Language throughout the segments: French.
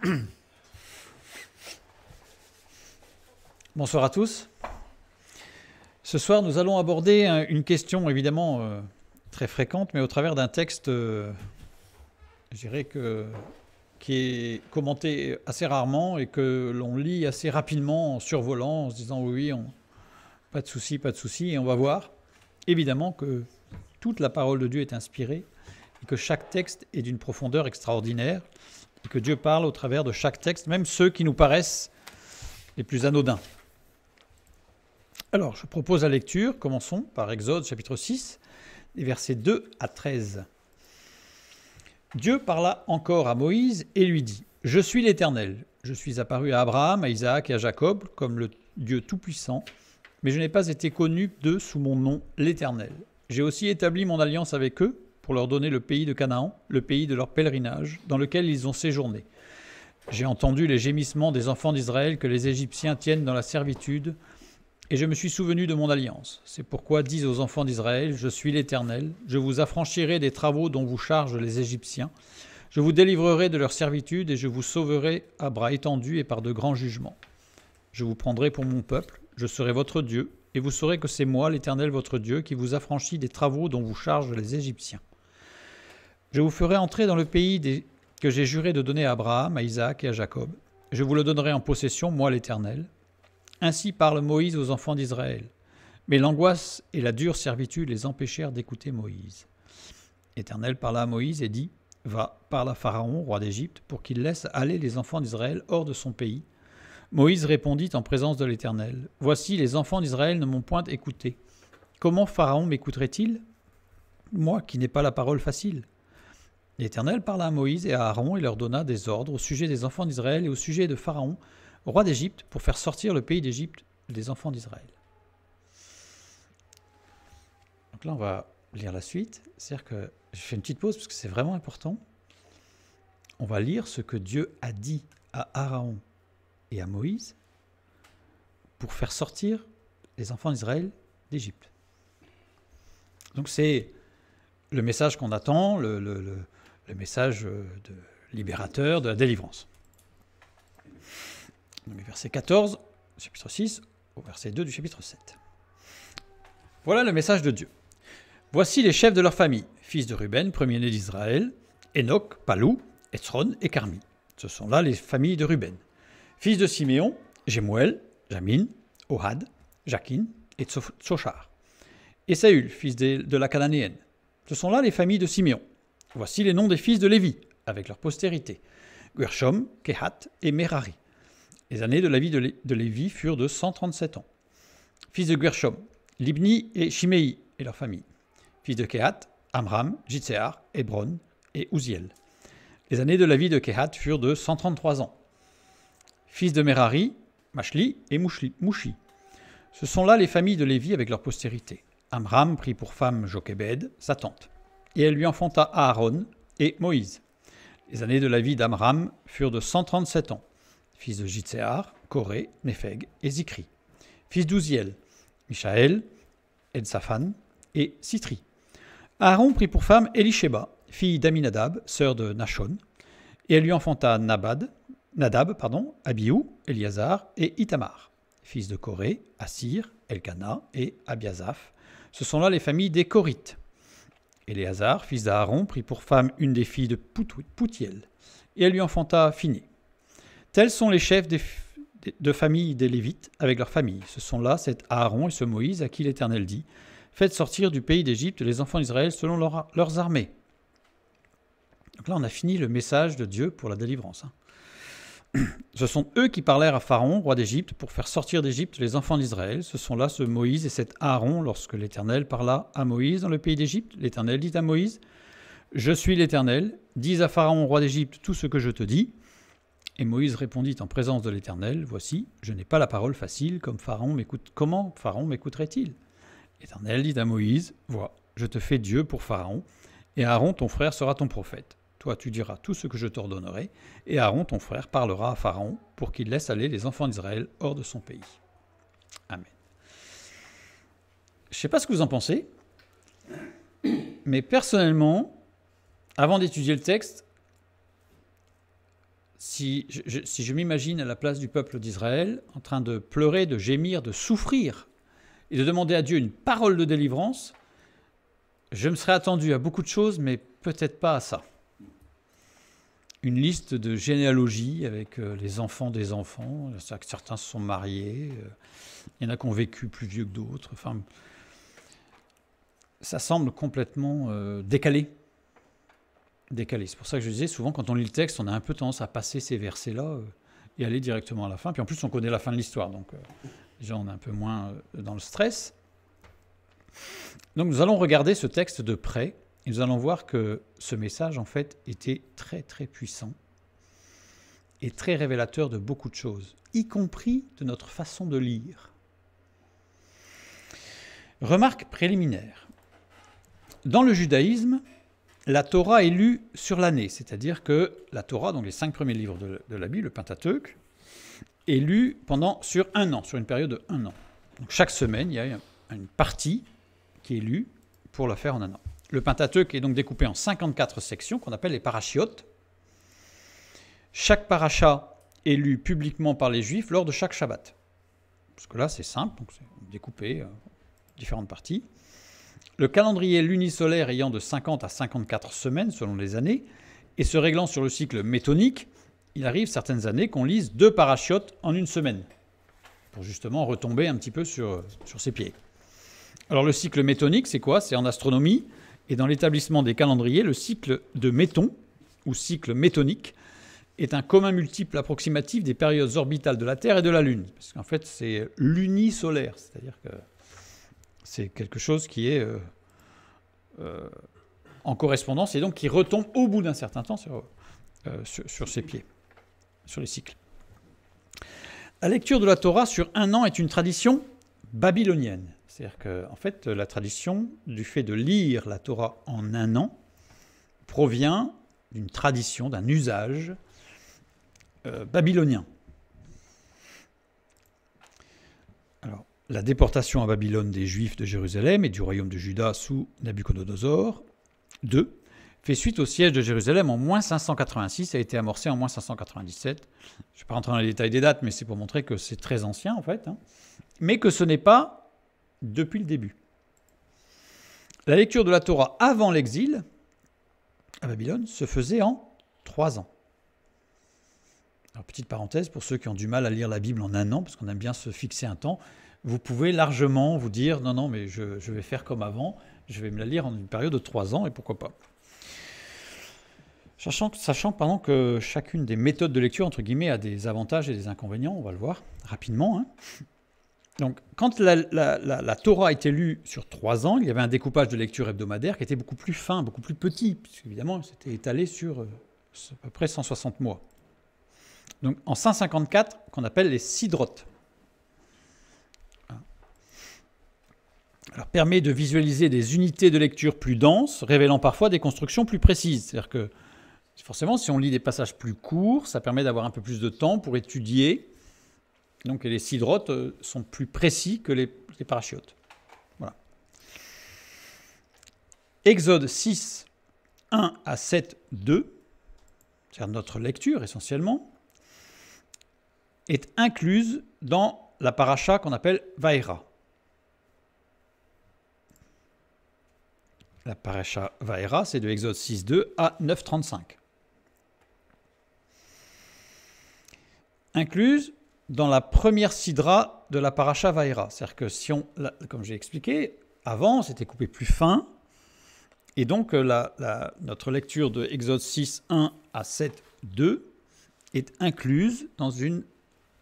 Bonsoir à tous. Ce soir, nous allons aborder une question évidemment euh, très fréquente, mais au travers d'un texte, euh, que qui est commenté assez rarement et que l'on lit assez rapidement en survolant, en se disant oui, oui pas de souci, pas de souci, et on va voir évidemment que toute la parole de Dieu est inspirée et que chaque texte est d'une profondeur extraordinaire que Dieu parle au travers de chaque texte, même ceux qui nous paraissent les plus anodins. Alors, je propose la lecture. Commençons par Exode chapitre 6, versets 2 à 13. Dieu parla encore à Moïse et lui dit Je suis l'Éternel. Je suis apparu à Abraham, à Isaac et à Jacob comme le Dieu Tout-Puissant, mais je n'ai pas été connu d'eux sous mon nom, l'Éternel. J'ai aussi établi mon alliance avec eux pour leur donner le pays de Canaan, le pays de leur pèlerinage, dans lequel ils ont séjourné. J'ai entendu les gémissements des enfants d'Israël que les Égyptiens tiennent dans la servitude, et je me suis souvenu de mon alliance. C'est pourquoi disent aux enfants d'Israël, je suis l'Éternel, je vous affranchirai des travaux dont vous chargent les Égyptiens, je vous délivrerai de leur servitude, et je vous sauverai à bras étendus et par de grands jugements. Je vous prendrai pour mon peuple, je serai votre Dieu, et vous saurez que c'est moi, l'Éternel votre Dieu, qui vous affranchis des travaux dont vous chargent les Égyptiens. Je vous ferai entrer dans le pays des... que j'ai juré de donner à Abraham, à Isaac et à Jacob. Je vous le donnerai en possession, moi l'Éternel. Ainsi parle Moïse aux enfants d'Israël. Mais l'angoisse et la dure servitude les empêchèrent d'écouter Moïse. L'Éternel parla à Moïse et dit Va, parle à Pharaon, roi d'Égypte, pour qu'il laisse aller les enfants d'Israël hors de son pays. Moïse répondit en présence de l'Éternel Voici, les enfants d'Israël ne m'ont point écouté. Comment Pharaon m'écouterait-il Moi qui n'ai pas la parole facile. L'Éternel parla à Moïse et à Aaron et leur donna des ordres au sujet des enfants d'Israël et au sujet de Pharaon, roi d'Égypte, pour faire sortir le pays d'Égypte des enfants d'Israël. Donc là, on va lire la suite. C'est-à-dire que je fais une petite pause parce que c'est vraiment important. On va lire ce que Dieu a dit à Aaron et à Moïse pour faire sortir les enfants d'Israël d'Égypte. Donc c'est le message qu'on attend, le, le le message euh, de libérateur de la délivrance. verset 14, chapitre 6, au verset 2 du chapitre 7. Voilà le message de Dieu. Voici les chefs de leur famille, fils de Ruben, premier-né d'Israël, Enoch, Palou, Etzron et Carmi. Ce sont là les familles de Ruben. Fils de Siméon, Jemuel, Jamin, Ohad, Jakin et Tsochar. Et Saül, fils de, de la Cananéenne. Ce sont là les familles de Siméon. Voici les noms des fils de Lévi, avec leur postérité Gershom, Kehat et Merari. Les années de la vie de, Lévi furent de 137 ans. Fils de Gershom, Libni et Shimei et leur famille. Fils de Kehat, Amram, Jitsear, Hébron et Uziel. Les années de la vie de Kehat furent de 133 ans. Fils de Merari, Mashli et Mouchi. Ce sont là les familles de Lévi avec leur postérité. Amram prit pour femme Jochebed, sa tante et elle lui enfanta Aaron et Moïse. Les années de la vie d'Amram furent de 137 ans, fils de Jitsehar, Corée, Nepheg et Zikri, fils d'Ouziel, Michaël, safan et Sitri. Aaron prit pour femme Elisheba, fille d'Aminadab, sœur de Nachon, et elle lui enfanta Nabad, Nadab, pardon, Abihu, Eliazar et Itamar, fils de Corée, Assir, Elkana et Abiasaph. Ce sont là les familles des Corites. Éléazar, fils d'Aaron, prit pour femme une des filles de Poutiel, et elle lui enfanta Phiné. Tels sont les chefs de famille des Lévites avec leurs familles. Ce sont là cet Aaron et ce Moïse à qui l'Éternel dit Faites sortir du pays d'Égypte les enfants d'Israël selon leurs armées. Donc là, on a fini le message de Dieu pour la délivrance. Hein. Ce sont eux qui parlèrent à Pharaon, roi d'Égypte, pour faire sortir d'Égypte les enfants d'Israël. Ce sont là ce Moïse et cet Aaron. Lorsque l'Éternel parla à Moïse dans le pays d'Égypte, l'Éternel dit à Moïse Je suis l'Éternel, dis à Pharaon, roi d'Égypte, tout ce que je te dis. Et Moïse répondit en présence de l'Éternel Voici, je n'ai pas la parole facile, comme Pharaon m'écoute. Comment Pharaon m'écouterait-il L'Éternel dit à Moïse Vois, je te fais Dieu pour Pharaon, et Aaron ton frère sera ton prophète. Toi, tu diras tout ce que je t'ordonnerai, et Aaron, ton frère, parlera à Pharaon pour qu'il laisse aller les enfants d'Israël hors de son pays. Amen. Je ne sais pas ce que vous en pensez, mais personnellement, avant d'étudier le texte, si je, si je m'imagine à la place du peuple d'Israël en train de pleurer, de gémir, de souffrir et de demander à Dieu une parole de délivrance, je me serais attendu à beaucoup de choses, mais peut-être pas à ça une liste de généalogie avec euh, les enfants des enfants. Certains se sont mariés, euh, il y en a qui ont vécu plus vieux que d'autres. Enfin, ça semble complètement euh, décalé. Décalé. C'est pour ça que je disais, souvent quand on lit le texte, on a un peu tendance à passer ces versets-là et aller directement à la fin. Puis en plus, on connaît la fin de l'histoire, donc déjà on est un peu moins dans le stress. Donc nous allons regarder ce texte de près. Et nous allons voir que ce message, en fait, était très très puissant et très révélateur de beaucoup de choses, y compris de notre façon de lire. Remarque préliminaire. Dans le judaïsme, la Torah est lue sur l'année, c'est-à-dire que la Torah, donc les cinq premiers livres de, de la Bible, le Pentateuque, est lue pendant, sur un an, sur une période de un an. chaque semaine, il y a une partie qui est lue pour la faire en un an. Le Pentateuque est donc découpé en 54 sections qu'on appelle les parachiotes. Chaque paracha est lu publiquement par les Juifs lors de chaque Shabbat. Parce que là, c'est simple, donc c'est découpé en euh, différentes parties. Le calendrier lunisolaire ayant de 50 à 54 semaines selon les années et se réglant sur le cycle métonique, il arrive certaines années qu'on lise deux parachiotes en une semaine pour justement retomber un petit peu sur, sur ses pieds. Alors le cycle métonique, c'est quoi C'est en astronomie, et dans l'établissement des calendriers, le cycle de méton, ou cycle métonique, est un commun multiple approximatif des périodes orbitales de la Terre et de la Lune. Parce qu'en fait, c'est l'unisolaire, c'est-à-dire que c'est quelque chose qui est euh, euh, en correspondance et donc qui retombe au bout d'un certain temps euh, sur, ses pieds, sur les cycles. La lecture de la Torah sur un an est une tradition babylonienne. C'est-à-dire que, en fait, la tradition du fait de lire la Torah en un an provient d'une tradition, d'un usage euh, babylonien. Alors, la déportation à Babylone des Juifs de Jérusalem et du royaume de Juda sous Nabuchodonosor II fait suite au siège de Jérusalem en moins 586, a été amorcé en moins 597. Je ne vais pas rentrer dans les détails des dates, mais c'est pour montrer que c'est très ancien en fait, hein. mais que ce n'est pas depuis le début. La lecture de la Torah avant l'exil à Babylone se faisait en trois ans. Alors, petite parenthèse, pour ceux qui ont du mal à lire la Bible en un an, parce qu'on aime bien se fixer un temps, vous pouvez largement vous dire non, non, mais je, vais faire comme avant, je vais me la lire en une période de trois ans, et pourquoi pas. Sachant, sachant pendant que chacune des méthodes de lecture, entre guillemets, a des avantages et des inconvénients, on va le voir rapidement. Hein, donc, quand la, Torah a été lue sur trois ans, il y avait un découpage de lecture hebdomadaire qui était beaucoup plus fin, beaucoup plus petit, puisqu'évidemment, c'était étalé sur euh, à peu près 160 mois. Donc, en 154, qu'on appelle les sidrotes. Alors, permet de visualiser des unités de lecture plus denses, révélant parfois des constructions plus précises. C'est-à-dire que, forcément, si on lit des passages plus courts, ça permet d'avoir un peu plus de temps pour étudier donc les sidrotes euh, sont plus précis que les, les Voilà. Exode 6, 1 à 7, 2, c'est-à-dire notre lecture essentiellement, est incluse dans la paracha qu'on appelle Vaira. La paracha Vaera, c'est de Exode 6, 2 à 9, 35. Incluse dans la première sidra de la paracha Vaïra. C'est-à-dire que si on, comme j'ai expliqué, avant c'était coupé plus fin, et donc euh, notre lecture de Exode 6, 1 à 7, 2 est incluse dans une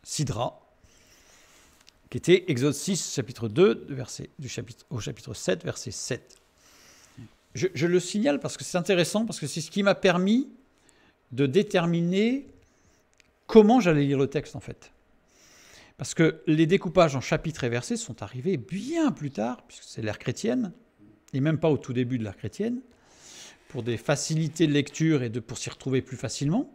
sidra, qui était Exode 6, chapitre 2, verset, au chapitre 7, verset 7. je le signale parce que c'est intéressant, parce que c'est ce qui m'a permis de déterminer comment j'allais lire le texte en fait. Parce que les découpages en chapitres et versets sont arrivés bien plus tard, puisque c'est l'ère chrétienne, et même pas au tout début de l'ère chrétienne, pour des facilités de lecture et de, pour s'y retrouver plus facilement.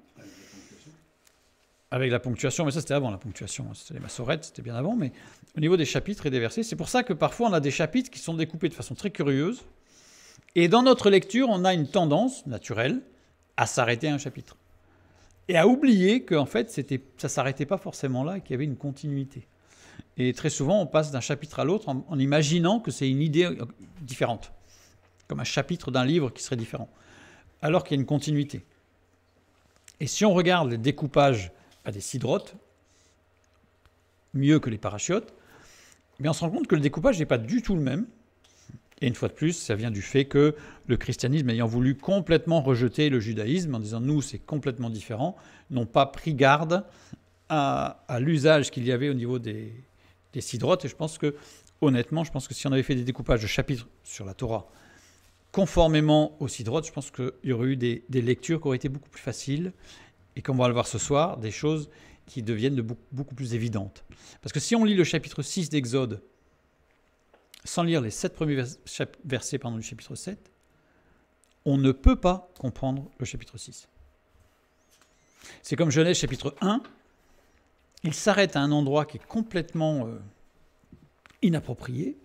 Avec la ponctuation, mais ça c'était avant la ponctuation, hein, c'était les massorettes, c'était bien avant, mais au niveau des chapitres et des versets, c'est pour ça que parfois on a des chapitres qui sont découpés de façon très curieuse, et dans notre lecture, on a une tendance naturelle à s'arrêter à un chapitre et à oublier qu'en fait, c'était, ça s'arrêtait pas forcément là, et qu'il y avait une continuité. Et très souvent, on passe d'un chapitre à l'autre en, imaginant que c'est une idée euh, différente, comme un chapitre d'un livre qui serait différent, alors qu'il y a une continuité. Et si on regarde les découpages à des sidrotes, mieux que les parachutes, eh on se rend compte que le découpage n'est pas du tout le même, et une fois de plus, ça vient du fait que le christianisme, ayant voulu complètement rejeter le judaïsme en disant nous, c'est complètement différent, n'ont pas pris garde à, l'usage qu'il y avait au niveau des, des sidrotes. Et je pense que, honnêtement, je pense que si on avait fait des découpages de chapitres sur la Torah conformément aux sidrotes, je pense qu'il y aurait eu des, lectures qui auraient été beaucoup plus faciles. Et comme on va le voir ce soir, des choses qui deviennent de beaucoup, beaucoup plus évidentes. Parce que si on lit le chapitre 6 d'Exode, sans lire les sept premiers versets du chapitre 7, on ne peut pas comprendre le chapitre 6. C'est comme Genèse chapitre 1, il s'arrête à un endroit qui est complètement euh, inapproprié,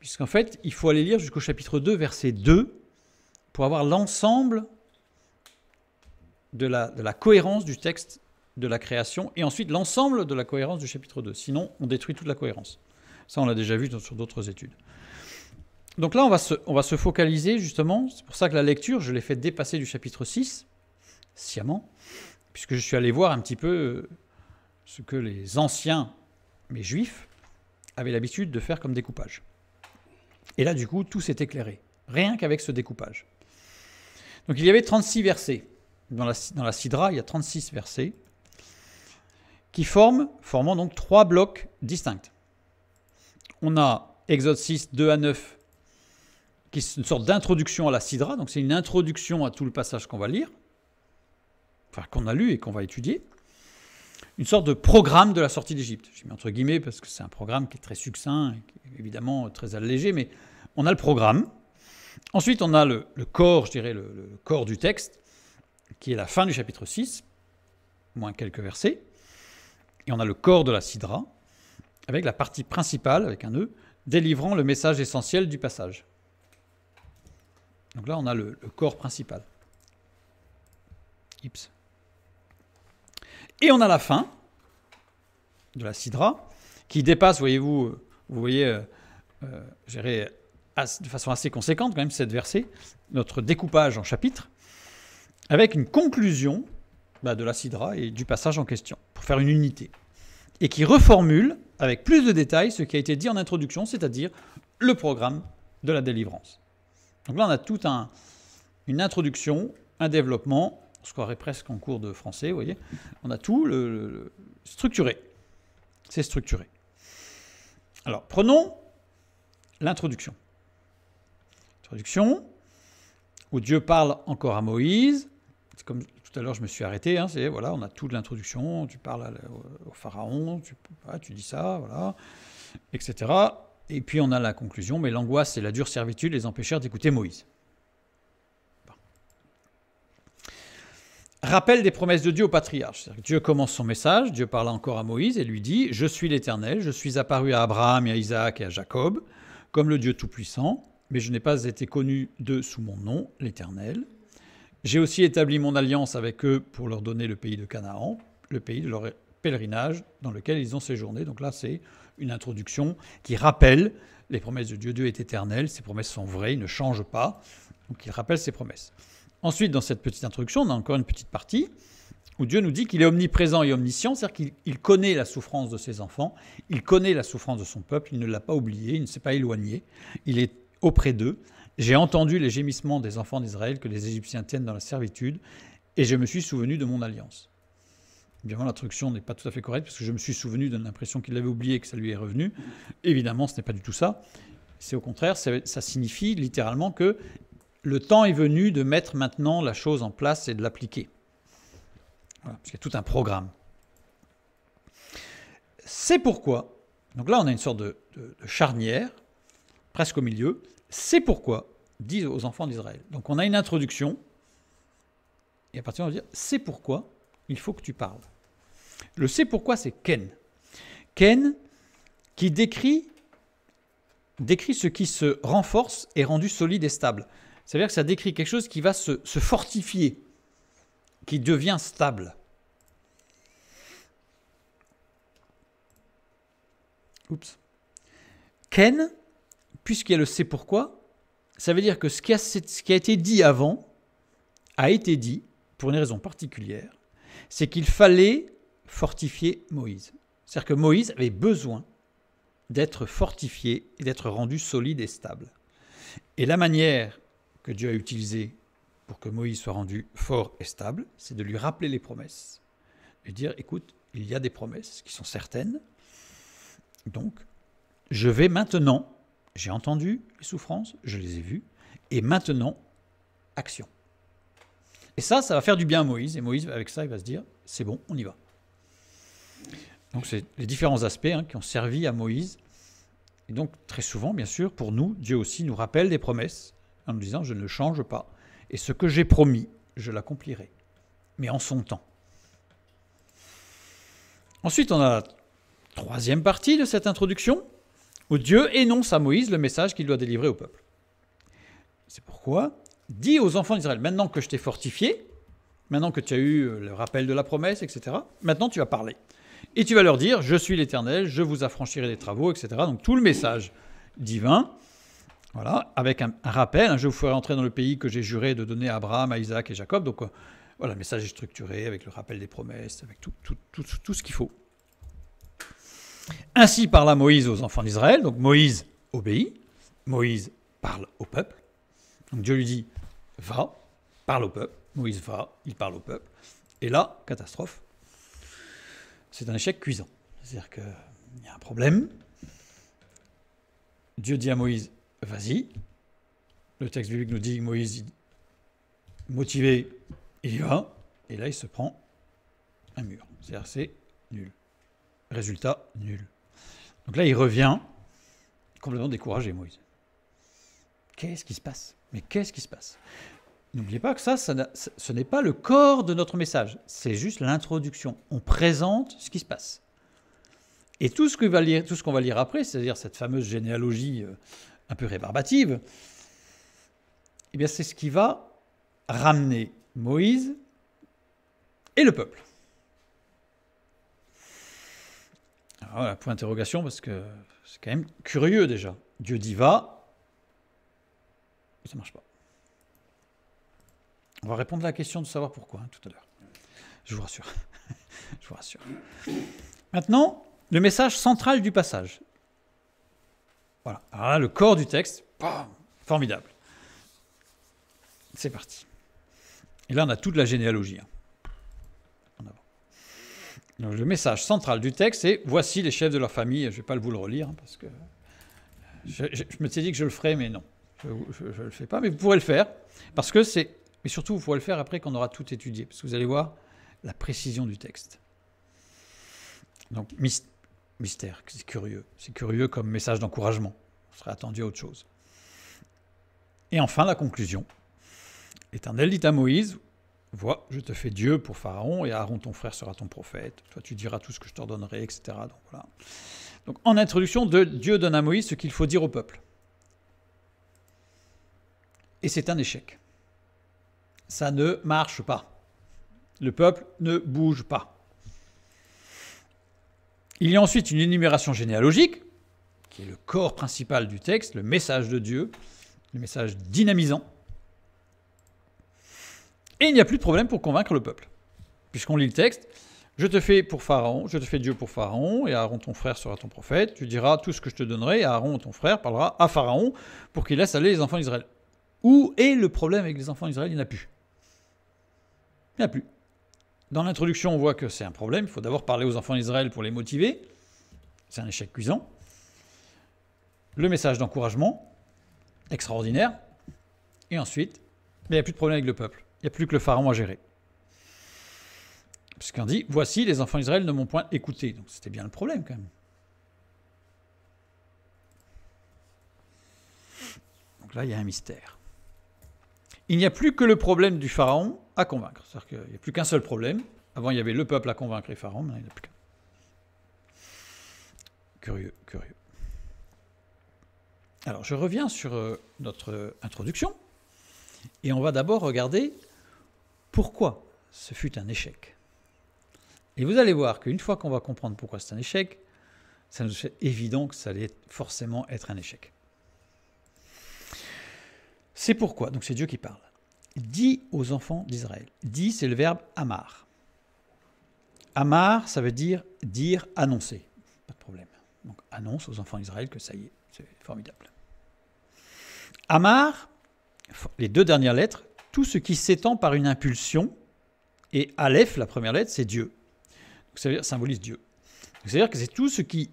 puisqu'en fait, il faut aller lire jusqu'au chapitre 2, verset 2, pour avoir l'ensemble de la, de la cohérence du texte de la création, et ensuite l'ensemble de la cohérence du chapitre 2. Sinon, on détruit toute la cohérence. Ça, on l'a déjà vu sur d'autres études. Donc là, on va se, focaliser justement, c'est pour ça que la lecture, je l'ai fait dépasser du chapitre 6, sciemment, puisque je suis allé voir un petit peu euh, ce que les anciens, mais juifs, avaient l'habitude de faire comme découpage. Et là, du coup, tout s'est éclairé, rien qu'avec ce découpage. Donc il y avait 36 versets. Dans la, Sidra, il y a 36 versets qui forment, formant donc trois blocs distincts on a Exode 6, 2 à 9, qui est une sorte d'introduction à la Sidra. Donc c'est une introduction à tout le passage qu'on va lire, enfin qu'on a lu et qu'on va étudier. Une sorte de programme de la sortie d'Égypte. J'ai mis entre guillemets parce que c'est un programme qui est très succinct, évidemment très allégé, mais on a le programme. Ensuite, on a le, corps, je dirais, le, le corps du texte, qui est la fin du chapitre 6, moins quelques versets. Et on a le corps de la Sidra, avec la partie principale, avec un E, délivrant le message essentiel du passage. Donc là, on a le, corps principal. Ips. Et on a la fin de la Sidra, qui dépasse, voyez-vous, euh, vous voyez, euh, euh de façon assez conséquente quand même cette versée, notre découpage en chapitres, avec une conclusion bah, de la Sidra et du passage en question, pour faire une unité, et qui reformule avec plus de détails ce qui a été dit en introduction, c'est-à-dire le programme de la délivrance. Donc là, on a tout un, une introduction, un développement, on se croirait presque en cours de français, vous voyez. On a tout structuré. C'est structuré. Alors, prenons l'introduction. Introduction, où Dieu parle encore à Moïse. C'est comme alors je me suis arrêté. Hein, c'est voilà, on a tout l'introduction. Tu parles au, pharaon, tu, dis ça, voilà, etc. Et puis on a la conclusion. Mais l'angoisse et la dure servitude les empêchèrent d'écouter Moïse. Rappel des promesses de Dieu au patriarche. Dieu commence son message. Dieu parle encore à Moïse et lui dit Je suis l'Éternel. Je suis apparu à Abraham et à Isaac et à Jacob comme le Dieu tout puissant. Mais je n'ai pas été connu de sous mon nom, l'Éternel. J'ai aussi établi mon alliance avec eux pour leur donner le pays de Canaan, le pays de leur pèlerinage dans lequel ils ont séjourné. Donc là, c'est une introduction qui rappelle les promesses de Dieu. Dieu est éternel, ses promesses sont vraies, il ne change pas. Donc il rappelle ses promesses. Ensuite, dans cette petite introduction, on a encore une petite partie où Dieu nous dit qu'il est omniprésent et omniscient, c'est-à-dire qu'il connaît la souffrance de ses enfants, il connaît la souffrance de son peuple, il ne l'a pas oublié, il ne s'est pas éloigné, il est auprès d'eux, j'ai entendu les gémissements des enfants d'Israël que les Égyptiens tiennent dans la servitude, et je me suis souvenu de mon alliance. Évidemment, l'instruction n'est pas tout à fait correcte, parce que je me suis souvenu de l'impression qu'il avait oublié et que ça lui est revenu. Évidemment, ce n'est pas du tout ça. C'est au contraire, ça, signifie littéralement que le temps est venu de mettre maintenant la chose en place et de l'appliquer. Voilà, parce qu'il y a tout un programme. C'est pourquoi, donc là on a une sorte de charnière, presque au milieu, c'est pourquoi, disent aux enfants d'Israël. Donc on a une introduction, et à partir de là, on c'est pourquoi il faut que tu parles. Le c'est pourquoi, c'est Ken. Ken qui décrit, décrit ce qui se renforce et rendu solide et stable. C'est-à-dire que ça décrit quelque chose qui va se, se fortifier, qui devient stable. Oups. Ken, puisqu'il y a le sait pourquoi, ça veut dire que ce qui, a, ce qui a été dit avant a été dit, pour une raison particulière, c'est qu'il fallait fortifier Moïse. C'est-à-dire que Moïse avait besoin d'être fortifié et d'être rendu solide et stable. Et la manière que Dieu a utilisée pour que Moïse soit rendu fort et stable, c'est de lui rappeler les promesses. Et dire, écoute, il y a des promesses qui sont certaines, donc je vais maintenant j'ai entendu les souffrances, je les ai vues, et maintenant, action. Et ça, ça va faire du bien à Moïse. Et Moïse, avec ça, il va se dire, c'est bon, on y va. Donc, c'est les différents aspects hein, qui ont servi à Moïse. Et donc, très souvent, bien sûr, pour nous, Dieu aussi nous rappelle des promesses en nous disant, je ne change pas. Et ce que j'ai promis, je l'accomplirai. Mais en son temps. Ensuite, on a la troisième partie de cette introduction, Dieu énonce à Moïse le message qu'il doit délivrer au peuple. C'est pourquoi, dis aux enfants d'Israël, maintenant que je t'ai fortifié, maintenant que tu as eu euh, le rappel de la promesse, etc., maintenant tu vas parler. Et tu vas leur dire, je suis l'Éternel, je vous affranchirai des travaux, etc. Donc tout le message divin, voilà, avec un, rappel, hein, je vous ferai entrer dans le pays que j'ai juré de donner à Abraham, à Isaac et Jacob. Donc euh, voilà, le message est structuré avec le rappel des promesses, avec tout ce qu'il faut. Ainsi parla Moïse aux enfants d'Israël, donc Moïse obéit, Moïse parle au peuple. Donc Dieu lui dit, va, parle au peuple. Moïse va, il parle au peuple. Et là, catastrophe, c'est un échec cuisant. C'est-à-dire qu'il y a un problème. Dieu dit à Moïse, vas-y. Le texte biblique nous dit Moïse, motivé, il y va. Et là, il se prend un mur. C'est-à-dire c'est nul. Résultat, nul. Donc là, il revient complètement découragé, Moïse. Qu'est-ce qui se passe Mais qu'est-ce qui se passe N'oubliez pas que ça, ce n'est pas le corps de notre message, c'est juste l'introduction. On présente ce qui se passe. Et tout ce qu'on va, va lire, après, c'est-à-dire cette fameuse généalogie euh, un peu rébarbative, eh bien c'est ce qui va ramener Moïse et le peuple. Voilà, ah, point d'interrogation, parce que c'est quand même curieux déjà. Dieu dit va, ça marche pas. On va répondre à la question de savoir pourquoi hein, tout à l'heure. Je vous rassure. Je vous rassure. Maintenant, le message central du passage. Voilà. Alors là, le corps du texte, bam, formidable. C'est parti. Et là, on a toute la généalogie. Hein. Donc, le message central du texte est Voici les chefs de leur famille. Je ne vais pas vous le relire, hein, parce que euh, je, me suis dit que je le ferais, mais non. Je ne le fais pas, mais vous pourrez le faire, parce que c'est. Mais surtout, vous pourrez le faire après qu'on aura tout étudié, parce que vous allez voir la précision du texte. Donc, mystère, c'est curieux. C'est curieux comme message d'encouragement. On serait attendu à autre chose. Et enfin, la conclusion. Éternel dit à Moïse Vois, je te fais Dieu pour Pharaon, et Aaron ton frère sera ton prophète. Toi, tu diras tout ce que je t'ordonnerai, etc. Donc, Donc, en introduction, de Dieu donne à Moïse ce qu'il faut dire au peuple. Et c'est un échec. Ça ne marche pas. Le peuple ne bouge pas. Il y a ensuite une énumération généalogique, qui est le corps principal du texte, le message de Dieu, le message dynamisant. Et il n'y a plus de problème pour convaincre le peuple. Puisqu'on lit le texte, je te fais pour Pharaon, je te fais Dieu pour Pharaon, et Aaron ton frère sera ton prophète, tu diras tout ce que je te donnerai, et Aaron ton frère parlera à Pharaon pour qu'il laisse aller les enfants d'Israël. Où est le problème avec les enfants d'Israël Il n'y en a plus. Il n'y en a plus. Dans l'introduction, on voit que c'est un problème. Il faut d'abord parler aux enfants d'Israël pour les motiver. C'est un échec cuisant. Le message d'encouragement, extraordinaire. Et ensuite, il n'y a plus de problème avec le peuple. Il n'y a plus que le pharaon à gérer. Parce qu'on dit, voici, les enfants d'Israël ne m'ont point écouté. Donc c'était bien le problème quand même. Donc là, il y a un mystère. Il n'y a plus que le problème du pharaon à convaincre. C'est-à-dire qu'il n'y a plus qu'un seul problème. Avant, il y avait le peuple à convaincre et pharaon, maintenant il n'y en a plus qu'un. Curieux, curieux. Alors, je reviens sur euh, notre euh, introduction. Et on va d'abord regarder pourquoi ce fut un échec. Et vous allez voir qu'une fois qu'on va comprendre pourquoi c'est un échec, ça nous fait évident que ça allait forcément être un échec. C'est pourquoi, donc c'est Dieu qui parle, dit aux enfants d'Israël. Dit, c'est le verbe amar. Amar, ça veut dire dire, annoncer. Pas de problème. Donc annonce aux enfants d'Israël que ça y est, c'est formidable. Amar, les deux dernières lettres, tout ce qui s'étend par une impulsion, et Aleph, la première lettre, c'est Dieu. ça symbolise Dieu. C'est-à-dire que c'est tout ce qui...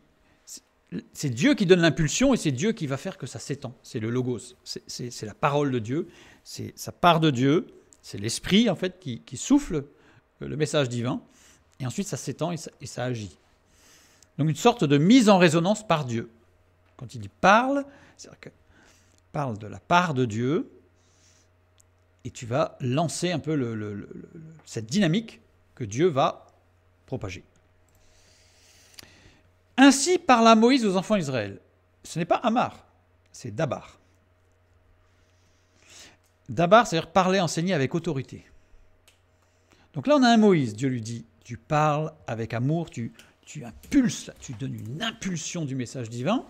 C'est Dieu qui donne l'impulsion et c'est Dieu qui va faire que ça s'étend. C'est le logos, c'est la parole de Dieu, c'est sa part de Dieu, c'est l'esprit en fait qui, souffle euh, le message divin et ensuite ça s'étend et, ça agit. Donc une sorte de mise en résonance par Dieu. Quand il dit parle, c'est-à-dire que parle de la part de Dieu, et tu vas lancer un peu cette dynamique que Dieu va propager. Ainsi parla Moïse aux enfants d'Israël. Ce n'est pas Amar, c'est Dabar. Dabar, c'est-à-dire parler, enseigner avec autorité. Donc là, on a un Moïse. Dieu lui dit Tu parles avec amour, tu, tu impulses, tu donnes une impulsion du message divin.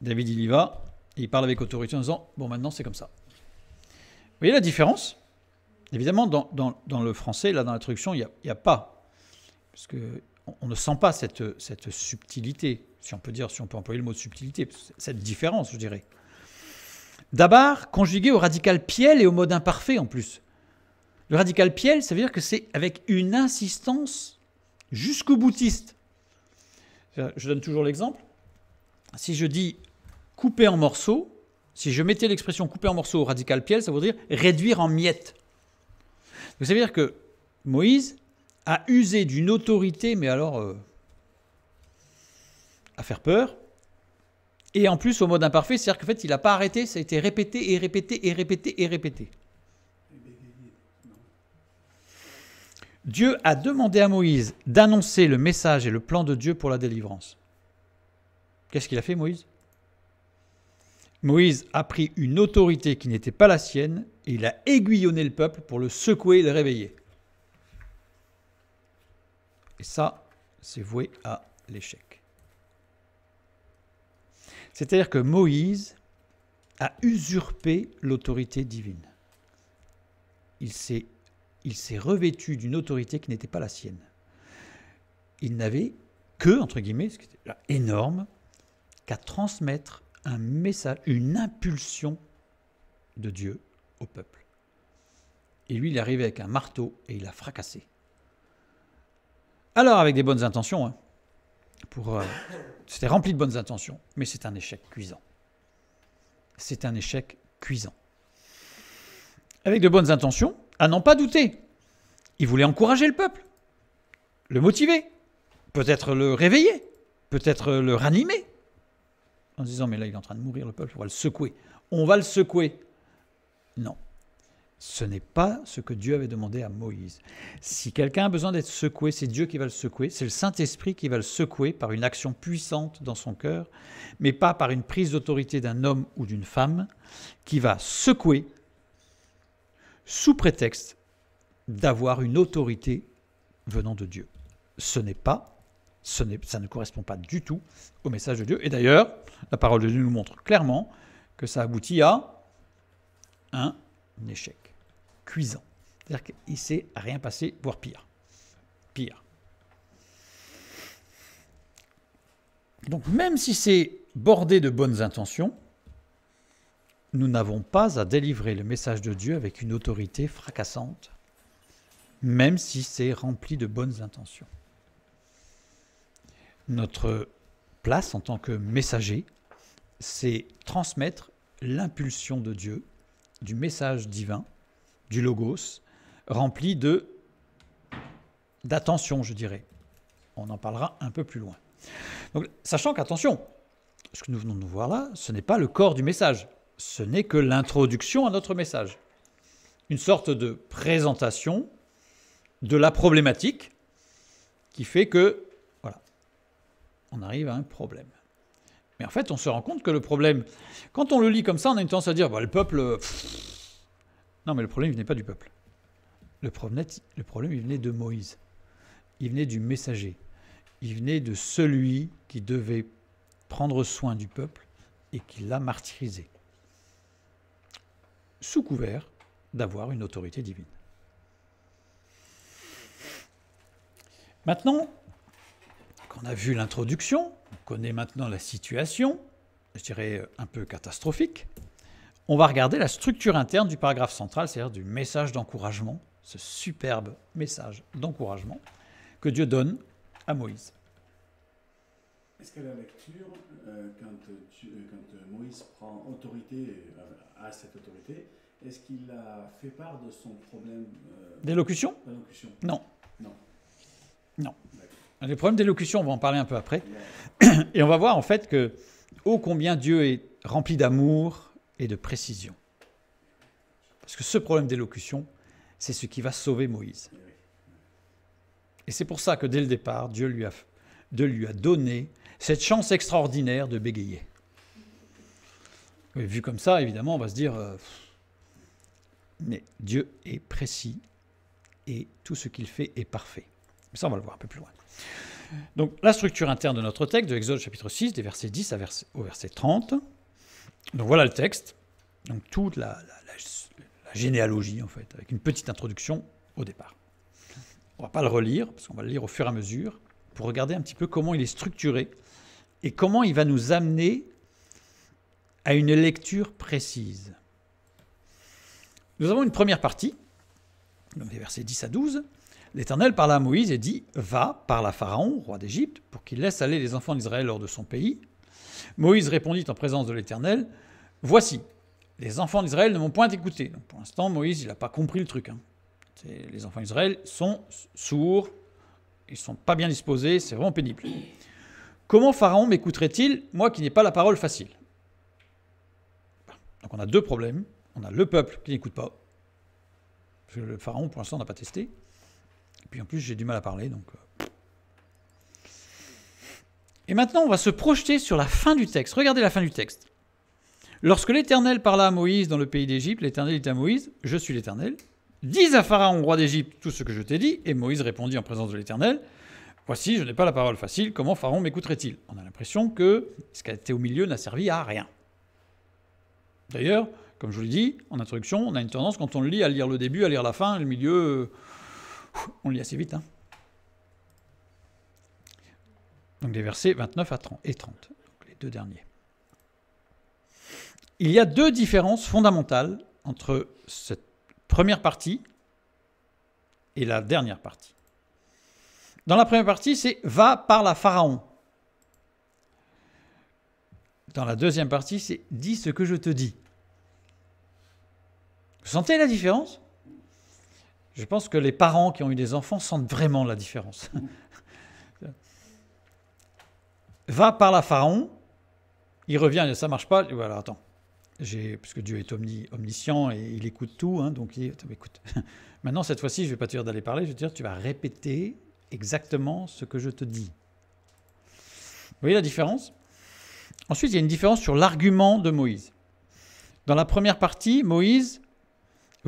David, il y va, et il parle avec autorité en disant Bon, maintenant, c'est comme ça. Vous voyez la différence Évidemment, dans, le français, là, dans la traduction, il n'y a, pas. Parce que on, ne sent pas cette, subtilité, si on peut dire, si on peut employer le mot subtilité, cette différence, je dirais. D'abord, conjugué au radical piel et au mode imparfait en plus. Le radical piel, ça veut dire que c'est avec une insistance jusqu'au boutiste. Je donne toujours l'exemple. Si je dis couper en morceaux, si je mettais l'expression couper en morceaux au radical piel, ça voudrait dire réduire en miettes. Donc ça veut dire que Moïse a usé d'une autorité, mais alors euh, à faire peur. Et en plus, au mode imparfait, c'est-à-dire qu'en fait, il n'a pas arrêté, ça a été répété et répété et répété et répété. Dieu a demandé à Moïse d'annoncer le message et le plan de Dieu pour la délivrance. Qu'est-ce qu'il a fait, Moïse Moïse a pris une autorité qui n'était pas la sienne et il a aiguillonné le peuple pour le secouer et le réveiller. Et ça, c'est voué à l'échec. C'est-à-dire que Moïse a usurpé l'autorité divine. Il s'est, revêtu d'une autorité qui n'était pas la sienne. Il n'avait que, entre guillemets, ce qui était énorme, qu'à transmettre un message, une impulsion de Dieu au peuple. Et lui, il est arrivé avec un marteau et il a fracassé. Alors, avec des bonnes intentions, hein. pour, euh, c'était rempli de bonnes intentions, mais c'est un échec cuisant. C'est un échec cuisant. Avec de bonnes intentions, à n'en pas douter. Il voulait encourager le peuple, le motiver, peut-être le réveiller, peut-être le ranimer, en disant, mais là, il est en train de mourir, le peuple, on va le secouer. On va le secouer. Non. Ce n'est pas ce que Dieu avait demandé à Moïse. Si quelqu'un a besoin d'être secoué, c'est Dieu qui va le secouer, c'est le Saint-Esprit qui va le secouer par une action puissante dans son cœur, mais pas par une prise d'autorité d'un homme ou d'une femme qui va secouer sous prétexte d'avoir une autorité venant de Dieu. Ce n'est pas ça ne correspond pas du tout au message de Dieu. Et d'ailleurs, la parole de Dieu nous montre clairement que ça aboutit à un échec cuisant. C'est-à-dire qu'il ne s'est rien passé, voire pire. Pire. Donc même si c'est bordé de bonnes intentions, nous n'avons pas à délivrer le message de Dieu avec une autorité fracassante, même si c'est rempli de bonnes intentions. Notre place en tant que messager, c'est transmettre l'impulsion de Dieu, du message divin, du logos, rempli de d'attention, je dirais. On en parlera un peu plus loin. sachant qu'attention, ce que nous venons de voir là, ce n'est pas le corps du message, ce n'est que l'introduction à notre message. Une sorte de présentation de la problématique qui fait que on arrive à un problème. Mais en fait, on se rend compte que le problème, quand on le lit comme ça, on a une tendance à dire bah, le peuple. Euh, non, mais le problème, il venait pas du peuple. le problème, il venait de Moïse. Il venait du messager. Il venait de celui qui devait prendre soin du peuple et qui l'a martyrisé. Sous couvert d'avoir une autorité divine. Maintenant, on a vu l'introduction, on connaît maintenant la situation, je dirais euh, un peu catastrophique. On va regarder la structure interne du paragraphe central, c'est-à-dire du message d'encouragement, ce superbe message d'encouragement que Dieu donne à Moïse. Est-ce qu'à la lecture, euh, quand, euh, Moïse prend autorité, à cette autorité, est-ce qu'il a fait part de son problème d'élocution Non. Non. Non. Les problèmes d'élocution, on va en parler un peu après. Et on va voir en fait que, ô combien Dieu est rempli d'amour et de précision. Parce que ce problème d'élocution, c'est ce qui va sauver Moïse. Et c'est pour ça que dès le départ, Dieu lui a, donné cette chance extraordinaire de bégayer. vu comme ça, évidemment, on va se dire, euh, mais Dieu est précis et tout ce qu'il fait est parfait. Mais ça, on va le voir un peu plus loin. Donc la structure interne de notre texte, de Exode chapitre 6, des versets 10 au verset 30. Donc voilà le texte, donc toute la, généalogie en fait, avec une petite introduction au départ. On ne va pas le relire, parce qu'on va le lire au fur et à mesure, pour regarder un petit peu comment il est structuré et comment il va nous amener à une lecture précise. Nous avons une première partie, donc des versets 10 à 12, L'Éternel parla à Moïse et dit Va, parle à Pharaon, roi d'Égypte, pour qu'il laisse aller les enfants d'Israël hors de son pays. Moïse répondit en présence de l'Éternel Voici, les enfants d'Israël ne m'ont point écouté. pour l'instant, Moïse, il n'a pas compris le truc. Hein. Les enfants d'Israël sont sourds, ils ne sont pas bien disposés, c'est vraiment pénible. Comment Pharaon m'écouterait-il, moi qui n'ai pas la parole facile Donc on a deux problèmes. On a le peuple qui n'écoute pas, parce que le Pharaon, pour l'instant, n'a pas testé. Et puis en plus, j'ai du mal à parler, donc. Euh, Et maintenant, on va se projeter sur la fin du texte. Regardez la fin du texte. Lorsque l'Éternel parla à Moïse dans le pays d'Égypte, l'Éternel dit à Moïse Je suis l'Éternel. Dis à Pharaon, roi d'Égypte, tout ce que je t'ai dit. Et Moïse répondit en présence de l'Éternel Voici, je n'ai pas la parole facile, comment Pharaon m'écouterait-il On a l'impression que ce qui a été au milieu n'a servi à rien. D'ailleurs, comme je vous l'ai dit en introduction, on a une tendance, quand on le lit, à lire le début, à lire la fin, le milieu, euh, on lit assez vite. Hein. Donc des versets 29 à 30 et 30, les deux derniers. Il y a deux différences fondamentales entre cette première partie et la dernière partie. Dans la première partie, c'est va par la Pharaon. Dans la deuxième partie, c'est dis ce que je te dis. Vous sentez la différence je pense que les parents qui ont eu des enfants sentent vraiment la différence. Va par la Pharaon, il revient, ça marche pas, voilà, attends. Puisque Dieu est omniscient et il écoute tout, hein, donc maintenant cette fois-ci, je ne vais pas te dire d'aller parler, je vais te dire, tu vas répéter exactement ce que je te dis. Vous voyez la différence Ensuite, il y a une différence sur l'argument de Moïse. Dans la première partie, Moïse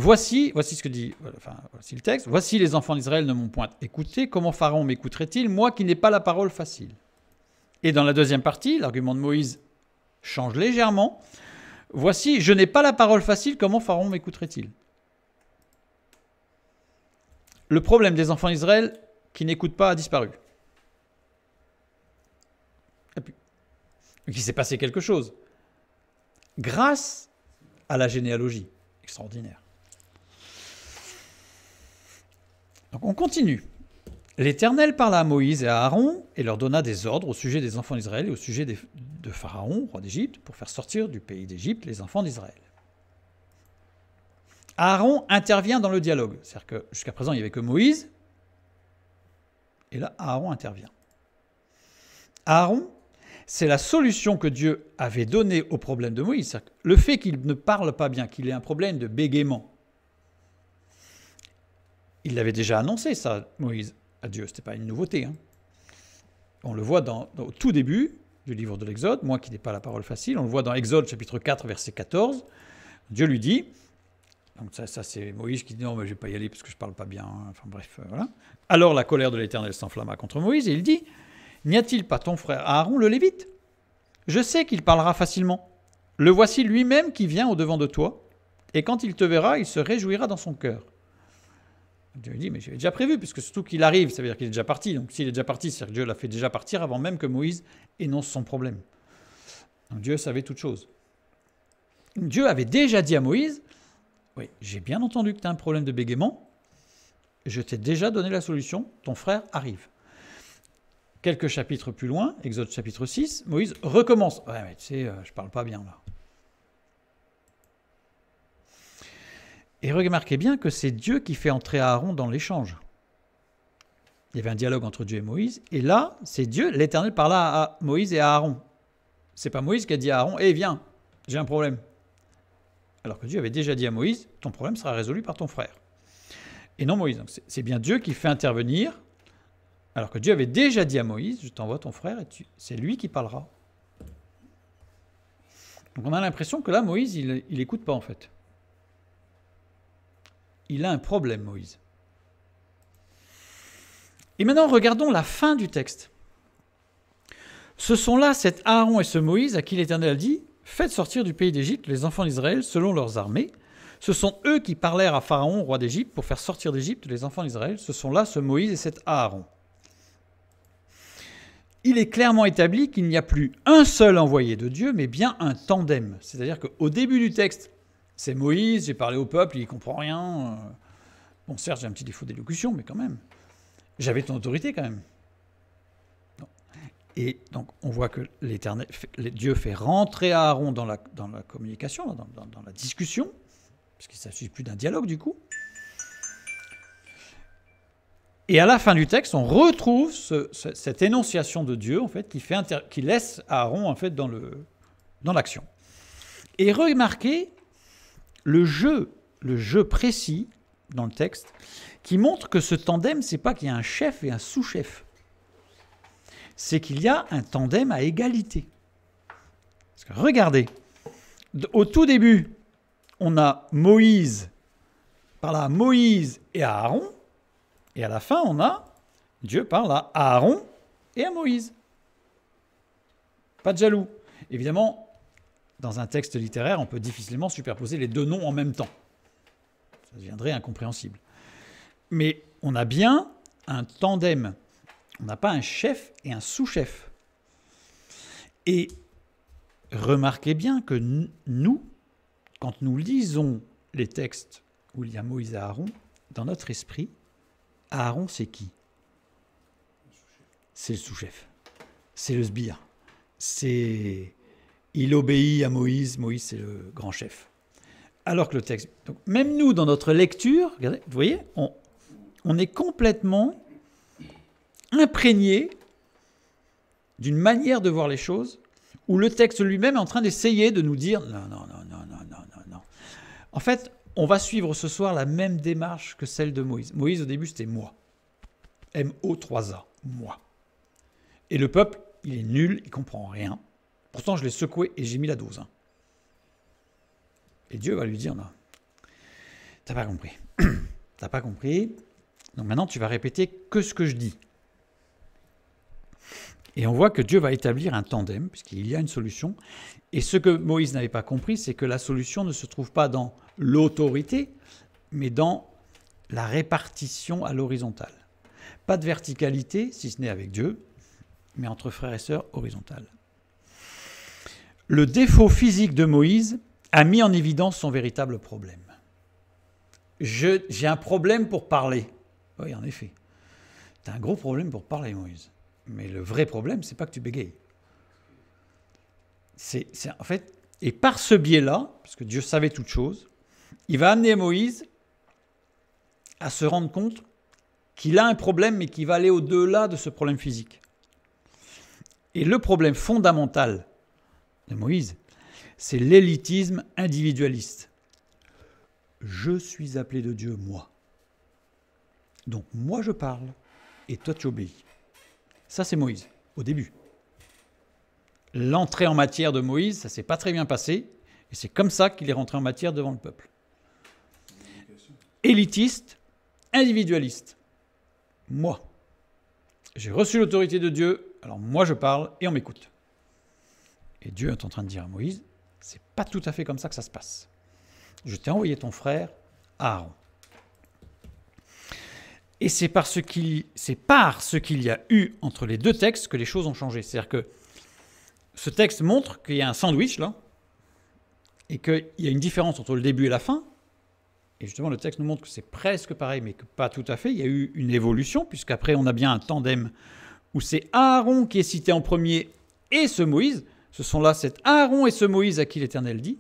Voici, voici ce que dit, le texte. Voici les enfants d'Israël ne m'ont point écouté. Comment Pharaon m'écouterait-il, moi qui n'ai pas la parole facile Et dans la deuxième partie, l'argument de Moïse change légèrement. Voici, je n'ai pas la parole facile, comment Pharaon m'écouterait-il Le problème des enfants d'Israël qui n'écoutent pas a disparu. Il s'est passé quelque chose. Grâce à la généalogie extraordinaire. on continue. L'Éternel parla à Moïse et à Aaron et leur donna des ordres au sujet des enfants d'Israël et au sujet de Pharaon, roi d'Égypte, pour faire sortir du pays d'Égypte les enfants d'Israël. Aaron intervient dans le dialogue. C'est-à-dire que jusqu'à présent, il n'y avait que Moïse. Et là, Aaron intervient. Aaron, c'est la solution que Dieu avait donnée au problème de Moïse. Le fait qu'il ne parle pas bien, qu'il ait un problème de bégaiement, il l'avait déjà annoncé, ça, Moïse, à Dieu. Ce n'était pas une nouveauté. Hein. On le voit dans, au tout début du livre de l'Exode, moi qui n'ai pas la parole facile, on le voit dans Exode chapitre 4, verset 14. Dieu lui dit, donc ça, ça c'est Moïse qui dit non, mais je ne vais pas y aller parce que je ne parle pas bien. Hein. Enfin bref, euh, voilà. Alors la colère de l'Éternel s'enflamma contre Moïse et il dit N'y a-t-il pas ton frère Aaron le Lévite Je sais qu'il parlera facilement. Le voici lui-même qui vient au-devant de toi, et quand il te verra, il se réjouira dans son cœur. Dieu lui dit, mais j'avais déjà prévu, puisque surtout qu'il arrive, ça veut dire qu'il est déjà parti. Donc s'il est déjà parti, c'est-à-dire que Dieu l'a fait déjà partir avant même que Moïse énonce son problème. Dieu savait toute chose. Dieu avait déjà dit à Moïse, oui, j'ai bien entendu que tu as un problème de bégaiement, je t'ai déjà donné la solution, ton frère arrive. Quelques chapitres plus loin, Exode chapitre 6, Moïse recommence. Ouais, mais tu sais, euh, je parle pas bien là. Et remarquez bien que c'est Dieu qui fait entrer Aaron dans l'échange. Il y avait un dialogue entre Dieu et Moïse, et là, c'est Dieu, l'Éternel parla à Moïse et à Aaron. C'est pas Moïse qui a dit à Aaron, eh viens, j'ai un problème. Alors que Dieu avait déjà dit à Moïse, ton problème sera résolu par ton frère. Et non Moïse, c'est bien Dieu qui fait intervenir, alors que Dieu avait déjà dit à Moïse, je t'envoie ton frère, et c'est lui qui parlera. Donc on a l'impression que là, Moïse, il n'écoute pas en fait il a un problème, Moïse. Et maintenant, regardons la fin du texte. Ce sont là cet Aaron et ce Moïse à qui l'Éternel dit Faites sortir du pays d'Égypte les enfants d'Israël selon leurs armées. Ce sont eux qui parlèrent à Pharaon, roi d'Égypte, pour faire sortir d'Égypte les enfants d'Israël. Ce sont là ce Moïse et cet Aaron. Il est clairement établi qu'il n'y a plus un seul envoyé de Dieu, mais bien un tandem. C'est-à-dire qu'au début du texte, c'est Moïse, j'ai parlé au peuple, il comprend rien. Euh. Bon, certes, j'ai un petit défaut d'élocution, mais quand même. J'avais ton autorité quand même. Et donc, on voit que l'éternel, Dieu fait rentrer Aaron dans la, dans la communication, dans, la discussion, parce qu'il ne s'agit plus d'un dialogue du coup. Et à la fin du texte, on retrouve cette énonciation de Dieu, en fait, qui, fait qui laisse Aaron, en fait, dans l'action. Dans et remarquez le jeu, le jeu précis dans le texte, qui montre que ce tandem, c'est pas qu'il y a un chef et un sous-chef. C'est qu'il y a un tandem à égalité. que regardez, au tout début, on a Moïse, par là Moïse et Aaron, et à la fin, on a Dieu parle à Aaron et à Moïse. Pas de jaloux. Évidemment, dans un texte littéraire, on peut difficilement superposer les deux noms en même temps. Ça deviendrait incompréhensible. Mais on a bien un tandem. On n'a pas un chef et un sous-chef. Et remarquez bien que nous, quand nous lisons les textes où il y a Moïse et Aaron, dans notre esprit, Aaron, c'est qui C'est le sous-chef. C'est le sbire. C'est il obéit à Moïse, Moïse c'est le grand chef. Alors que le texte... Donc, même nous, dans notre lecture, regardez, vous voyez, on, on est complètement imprégné d'une manière de voir les choses où le texte lui-même est en train d'essayer de nous dire non, non, non, non, non, non, non, non. En fait, on va suivre ce soir la même démarche que celle de Moïse. Moïse, au début, c'était moi. M-O-3-A, moi. Et le peuple, il est nul, il comprend rien. Pourtant, je l'ai secoué et j'ai mis la dose. Hein. Et Dieu va lui dire, non, t'as pas compris. t'as pas compris. Donc maintenant, tu vas répéter que ce que je dis. Et on voit que Dieu va établir un tandem, puisqu'il y a une solution. Et ce que Moïse n'avait pas compris, c'est que la solution ne se trouve pas dans l'autorité, mais dans la répartition à l'horizontale. Pas de verticalité, si ce n'est avec Dieu, mais entre frères et sœurs horizontales le défaut physique de Moïse a mis en évidence son véritable problème. J'ai un problème pour parler. Oui, en effet. T'as un gros problème pour parler, Moïse. Mais le vrai problème, c'est pas que tu bégayes. C'est en fait, et par ce biais-là, parce que Dieu savait toute chose, il va amener Moïse à se rendre compte qu'il a un problème, mais qu'il va aller au-delà de ce problème physique. Et le problème fondamental de Moïse, c'est l'élitisme individualiste. Je suis appelé de Dieu, moi. Donc moi je parle et toi tu obéis. Ça c'est Moïse, au début. L'entrée en matière de Moïse, ça s'est pas très bien passé, et c'est comme ça qu'il est rentré en matière devant le peuple. Élitiste, individualiste. Moi. J'ai reçu l'autorité de Dieu, alors moi je parle et on m'écoute. Et Dieu est en train de dire à Moïse, c'est pas tout à fait comme ça que ça se passe. Je t'ai envoyé ton frère Aaron. Et c'est par ce qu'il y a eu entre les deux textes que les choses ont changé. C'est-à-dire que ce texte montre qu'il y a un sandwich là, et qu'il y a une différence entre le début et la fin. Et justement, le texte nous montre que c'est presque pareil, mais que pas tout à fait. Il y a eu une évolution, puisqu'après, on a bien un tandem où c'est Aaron qui est cité en premier et ce Moïse. Ce sont là cet Aaron et ce Moïse à qui l'Éternel dit.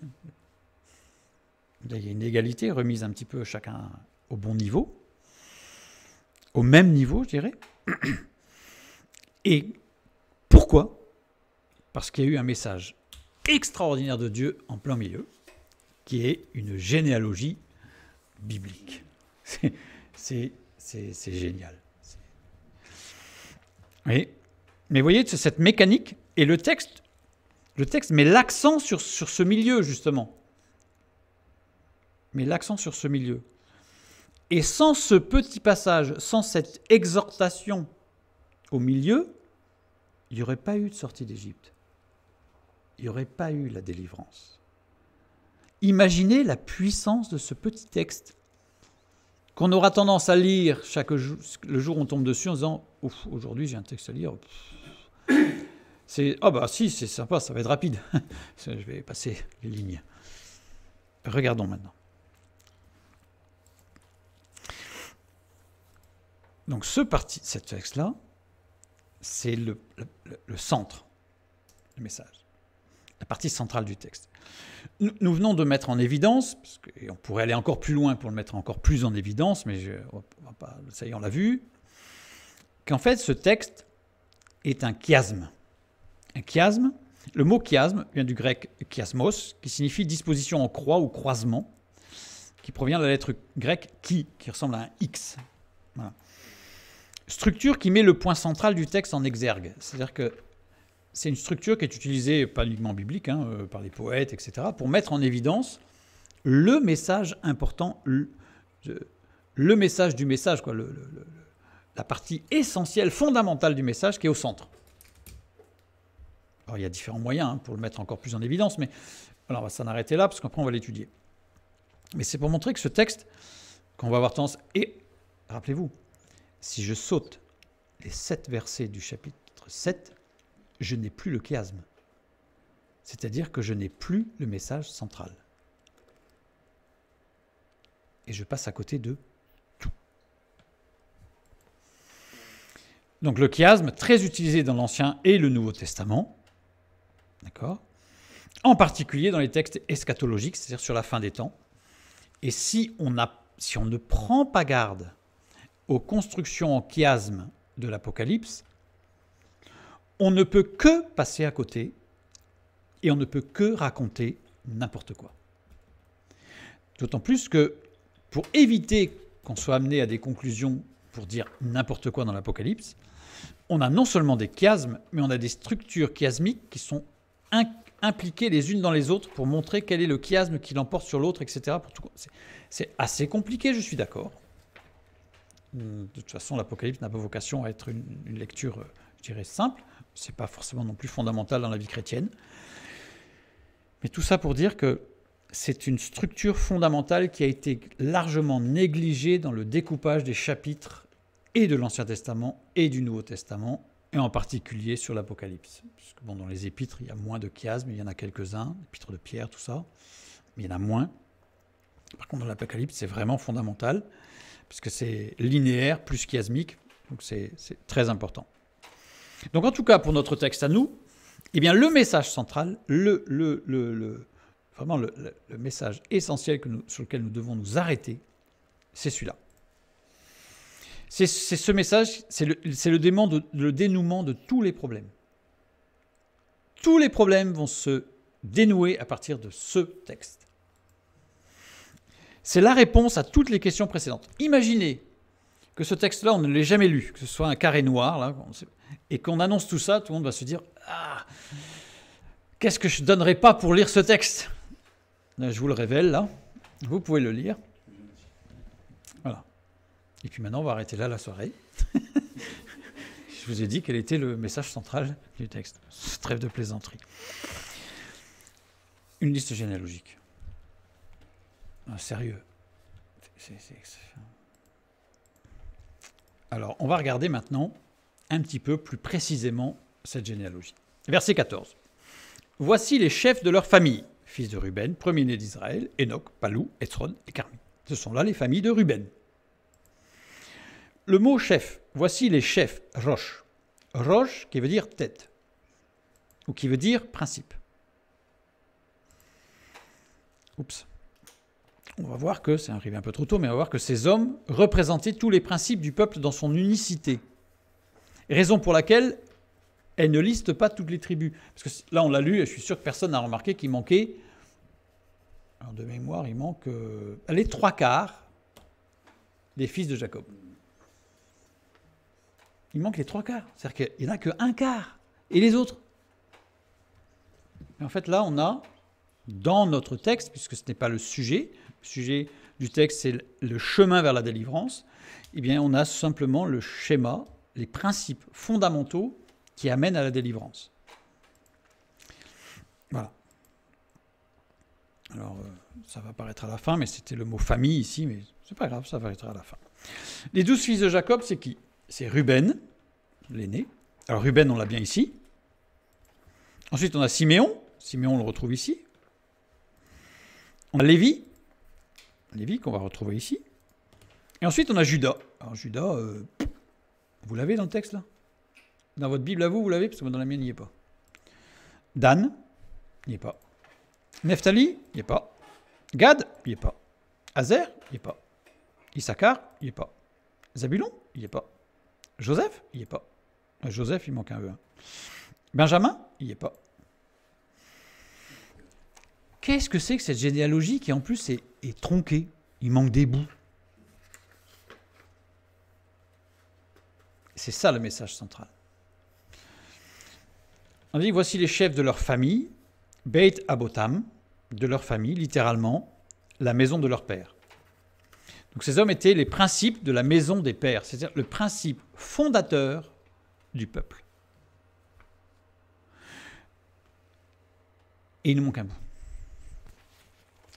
il y a une égalité remise un petit peu chacun au bon niveau, au même niveau, je dirais. Et pourquoi Parce qu'il y a eu un message extraordinaire de Dieu en plein milieu, qui est une généalogie biblique. C'est génial. Mais vous voyez, cette mécanique, et le texte le texte met l'accent sur, sur ce milieu, justement. mais l'accent sur ce milieu. Et sans ce petit passage, sans cette exhortation au milieu, il n'y aurait pas eu de sortie d'Égypte. Il n'y aurait pas eu la délivrance. Imaginez la puissance de ce petit texte qu'on aura tendance à lire chaque jour, le jour où on tombe dessus en disant Ouf, aujourd'hui j'ai un texte à lire ah bah si, c'est sympa, ça va être rapide. Je vais passer les lignes. Regardons maintenant. Donc ce parti, cet texte-là, c'est le, le, centre du message, la partie centrale du texte. Nous, venons de mettre en évidence, parce on pourrait aller encore plus loin pour le mettre encore plus en évidence, mais je, pas, ça y est, on l'a vu, qu'en fait ce texte est un chiasme. Un chiasme, le mot chiasme vient du grec chiasmos, qui signifie disposition en croix ou croisement, qui provient de la lettre grecque qui qui ressemble à un X. Structure qui met le point central du texte en exergue. C'est-à-dire que c'est une structure qui est utilisée, pas uniquement biblique, hein, euh, par les poètes, etc., pour mettre en évidence le message important, le, euh, message du message, quoi, la partie essentielle, fondamentale du message qui est au centre. Alors, il y a différents moyens hein, pour le mettre encore plus en évidence, mais alors on va s'en arrêter là parce qu'après on va l'étudier. Mais c'est pour montrer que ce texte, qu'on va avoir tendance, et rappelez-vous, si je saute les sept versets du chapitre 7, je n'ai plus le chiasme. C'est-à-dire que je n'ai plus le message central. Et je passe à côté de tout. Donc le chiasme, très utilisé dans l'Ancien et le Nouveau Testament, D'accord En particulier dans les textes eschatologiques, c'est-à-dire sur la fin des temps. Et si on, si on ne prend pas garde aux constructions en chiasme de l'Apocalypse, on ne peut que passer à côté et on ne peut que raconter n'importe quoi. D'autant plus que pour éviter qu'on soit amené à des conclusions pour dire n'importe quoi dans l'Apocalypse, on a non seulement des chiasmes, mais on a des structures chiasmiques qui sont impliquées les unes dans les autres pour montrer quel est le chiasme qui l'emporte sur l'autre, etc. C'est assez compliqué, je suis d'accord. Hum, de toute façon, l'Apocalypse n'a pas vocation à être une, lecture, euh, je dirais, simple. C'est pas forcément non plus fondamental dans la vie chrétienne. Mais tout ça pour dire que c'est une structure fondamentale qui a été largement négligée dans le découpage des chapitres et de l'Ancien Testament et du Nouveau Testament et en particulier sur l'Apocalypse. Puisque bon, dans les épîtres, il y a moins de chiasmes, il y en a quelques-uns, l'épître de Pierre, tout ça, mais il y en a moins. Par contre, dans l'Apocalypse, c'est vraiment fondamental, puisque c'est linéaire plus chiasmique, donc c'est très important. Donc en tout cas, pour notre texte à nous, eh bien, le message central, le, le, le, le vraiment le, message essentiel que nous, sur lequel nous devons nous arrêter, c'est celui-là. C'est ce message, c'est le, le dénouement de tous les problèmes. Tous les problèmes vont se dénouer à partir de ce texte. C'est la réponse à toutes les questions précédentes. Imaginez que ce texte-là, on ne l'ait jamais lu, que ce soit un carré noir, là, et qu'on annonce tout ça, tout le monde va se dire Ah, qu'est-ce que je ne donnerais pas pour lire ce texte Je vous le révèle là, vous pouvez le lire. Et puis maintenant, on va arrêter là la soirée. Je vous ai dit quel était le message central du texte. Trêve de plaisanterie. Une liste généalogique. Ah, sérieux. Alors, on va regarder maintenant un petit peu plus précisément cette généalogie. Verset 14. Voici les chefs de leur famille, fils de Ruben, premier-né d'Israël, Enoch, Palou, Esron et Carmi. Ce sont là les familles de Ruben. Le mot chef. Voici les chefs. Roche. Roche qui veut dire tête. Ou qui veut dire principe. Oups. On va voir que, c'est arrivé un peu trop tôt, mais on va voir que ces hommes représentaient tous les principes du peuple dans son unicité. Raison pour laquelle elle ne liste pas toutes les tribus. Parce que là, on l'a lu, et je suis sûr que personne n'a remarqué qu'il manquait. de mémoire, il manque euh, les trois quarts des fils de Jacob il manque les trois quarts. C'est-à-dire qu'il n'y en a qu'un quart. Et les autres Et En fait, là, on a, dans notre texte, puisque ce n'est pas le sujet, le sujet du texte, c'est le chemin vers la délivrance, eh bien, on a simplement le schéma, les principes fondamentaux qui amènent à la délivrance. Voilà. Alors, euh, ça va paraître à la fin, mais c'était le mot famille ici, mais c'est pas grave, ça va apparaître à la fin. Les douze fils de Jacob, c'est qui c'est Ruben, l'aîné. Alors Ruben, on l'a bien ici. Ensuite, on a Siméon. Siméon, on le retrouve ici. On a Lévi. Lévi, qu'on va retrouver ici. Et ensuite, on a Judas. Alors Judas, euh, vous l'avez dans le texte, là Dans votre Bible à vous, vous l'avez Parce que dans la mienne, il n'y est pas. Dan, il n'y est pas. Neftali, il n'y est pas. Gad, il n'y est pas. Azer, il n'y est pas. Issachar, il n'y est pas. Zabulon, il n'y est pas. Joseph, il n'y est pas. Joseph, il manque un e Benjamin, il n'y est pas. Qu'est-ce que c'est que cette généalogie qui en plus est, est tronquée Il manque des bouts. C'est ça le message central. On dit voici les chefs de leur famille, Beit Abotam, de leur famille, littéralement, la maison de leur père. Donc ces hommes étaient les principes de la maison des pères, c'est-à-dire le principe fondateur du peuple. Et il nous manque un bout.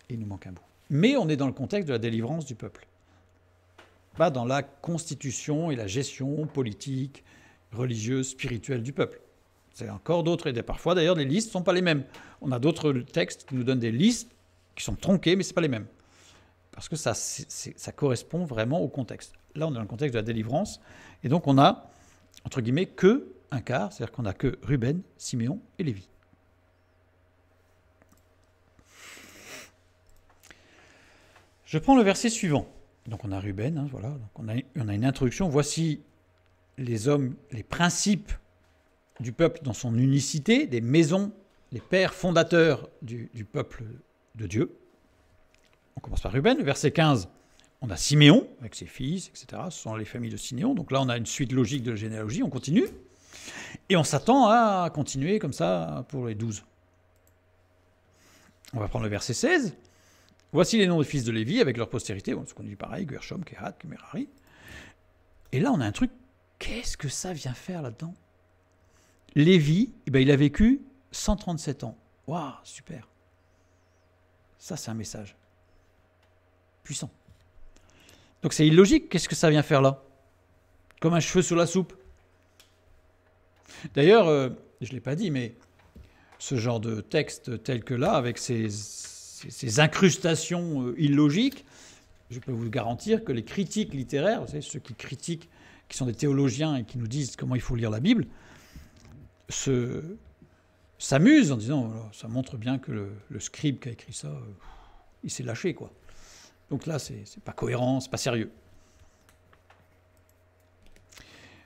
il nous manque un bout. Mais on est dans le contexte de la délivrance du peuple. Pas dans la constitution et la gestion politique, religieuse, spirituelle du peuple. C'est encore d'autres. Et parfois, d'ailleurs, les listes ne sont pas les mêmes. On a d'autres textes qui nous donnent des listes qui sont tronquées, mais ce pas les mêmes parce que ça, correspond vraiment au contexte. Là, on est dans le contexte de la délivrance, et donc on a, entre guillemets, que un quart, c'est-à-dire qu'on n'a que Ruben, Siméon et Lévi. Je prends le verset suivant. Donc on a Ruben, hein, voilà. on, a, une introduction. Voici les hommes, les principes du peuple dans son unicité, des maisons, les pères fondateurs du peuple de Dieu. On commence par Ruben, verset 15. On a Siméon avec ses fils, etc. Ce sont les familles de Siméon. Donc là, on a une suite logique de la généalogie. On continue. Et on s'attend à continuer comme ça pour les douze. On va prendre le verset 16. Voici les noms des fils de Lévi avec leur postérité. on se conduit pareil, Gershom, Kehat, Kemerari. Et là, on a un truc. Qu'est-ce que ça vient faire là-dedans Lévi, eh ben, il a vécu 137 ans. Waouh, super. Ça, c'est un message puissant. Donc c'est illogique, qu'est-ce que ça vient faire là Comme un cheveu sur la soupe. D'ailleurs, euh, je ne l'ai pas dit, mais ce genre de texte tel que là, avec ces incrustations euh, illogiques, je peux vous garantir que les critiques littéraires, ceux qui critiquent, qui sont des théologiens et qui nous disent comment il faut lire la Bible, se, s'amusent en disant oh ça montre bien que le, scribe qui a écrit ça, euh, il s'est lâché, quoi. Donc là, c'est pas cohérent, c'est pas sérieux.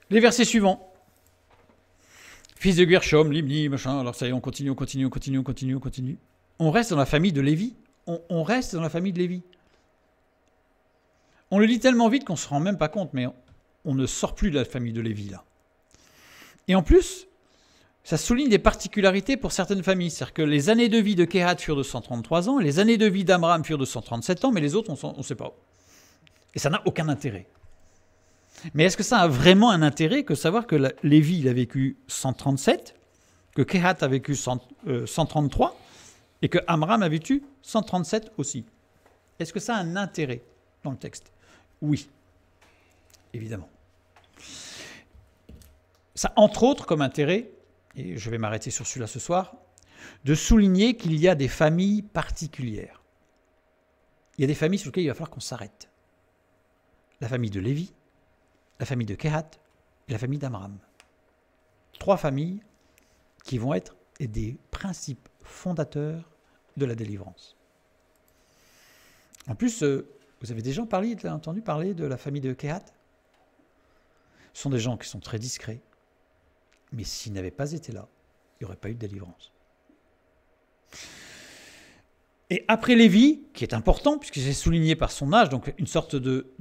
Les versets suivants. Fils de Guershom, Limni, machin. Alors ça y est, on continue, on continue, on continue, on continue, on continue. On reste dans la famille de Lévi. On, reste dans la famille de Lévi. On le lit tellement vite qu'on se rend même pas compte, mais on ne sort plus de la famille de Lévi là. Et en plus, ça souligne des particularités pour certaines familles. C'est-à-dire que les années de vie de Kehat furent de 133 ans, les années de vie d'Amram furent de 137 ans, mais les autres, on ne sait pas. Et ça n'a aucun intérêt. Mais est-ce que ça a vraiment un intérêt que savoir que Lévi, il a vécu 137, que Kehat a vécu 133, euh, et que Amram a vécu 137 aussi Est-ce que ça a un intérêt dans le texte Oui, évidemment. Ça, entre autres, comme intérêt, et je vais m'arrêter sur celui-là ce soir, de souligner qu'il y a des familles particulières. Il y a des familles sur lesquelles il va falloir qu'on s'arrête. La famille de Lévi, la famille de Kehat et la famille d'Amram. Trois familles qui vont être des principes fondateurs de la délivrance. En plus, euh, vous avez déjà parlé, entendu parler de la famille de Kehat Ce sont des gens qui sont très discrets, mais s'il n'avait pas été là, il n'y aurait pas eu de délivrance. Et après Lévi, qui est important, puisque c'est souligné par son âge, donc une sorte de,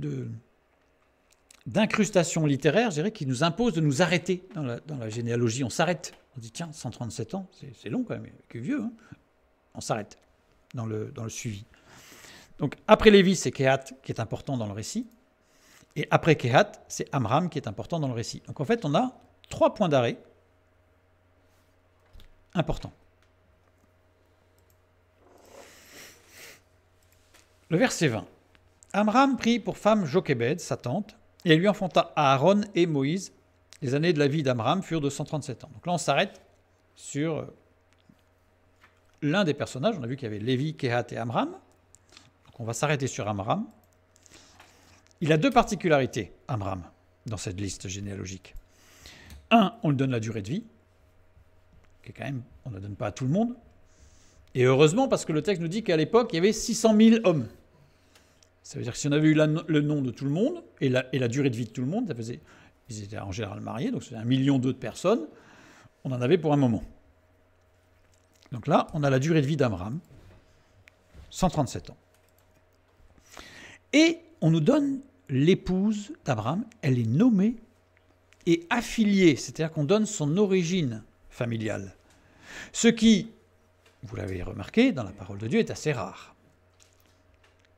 d'incrustation littéraire, je dirais, qui nous impose de nous arrêter dans la, généalogie. On s'arrête. On dit, tiens, 137 ans, c'est, long quand même, que vieux. Hein. On s'arrête dans le, dans le suivi. Donc après Lévi, c'est Kehat qui est important dans le récit. Et après Kehat, c'est Amram qui est important dans le récit. Donc en fait, on a trois points d'arrêt importants. Le verset 20. Amram prit pour femme Jochebed, sa tante, et elle lui enfanta Aaron et Moïse. Les années de la vie d'Amram furent de 137 ans. Donc là, on s'arrête sur euh, l'un des personnages. On a vu qu'il y avait Lévi, Kehat et Amram. Donc on va s'arrêter sur Amram. Il a deux particularités, Amram, dans cette liste généalogique on lui donne la durée de vie, qui quand même, on ne la donne pas à tout le monde. Et heureusement, parce que le texte nous dit qu'à l'époque, il y avait 600 000 hommes. Ça veut dire que si on avait eu le nom de tout le monde et la, durée de vie de tout le monde, ça faisait, ils étaient en général mariés, donc c'était un million d'autres personnes, on en avait pour un moment. Donc là, on a la durée de vie d'Abraham 137 ans. Et on nous donne l'épouse d'Abraham, elle est nommée et affilié, c'est-à-dire qu'on donne son origine familiale. Ce qui, vous l'avez remarqué, dans la parole de Dieu est assez rare.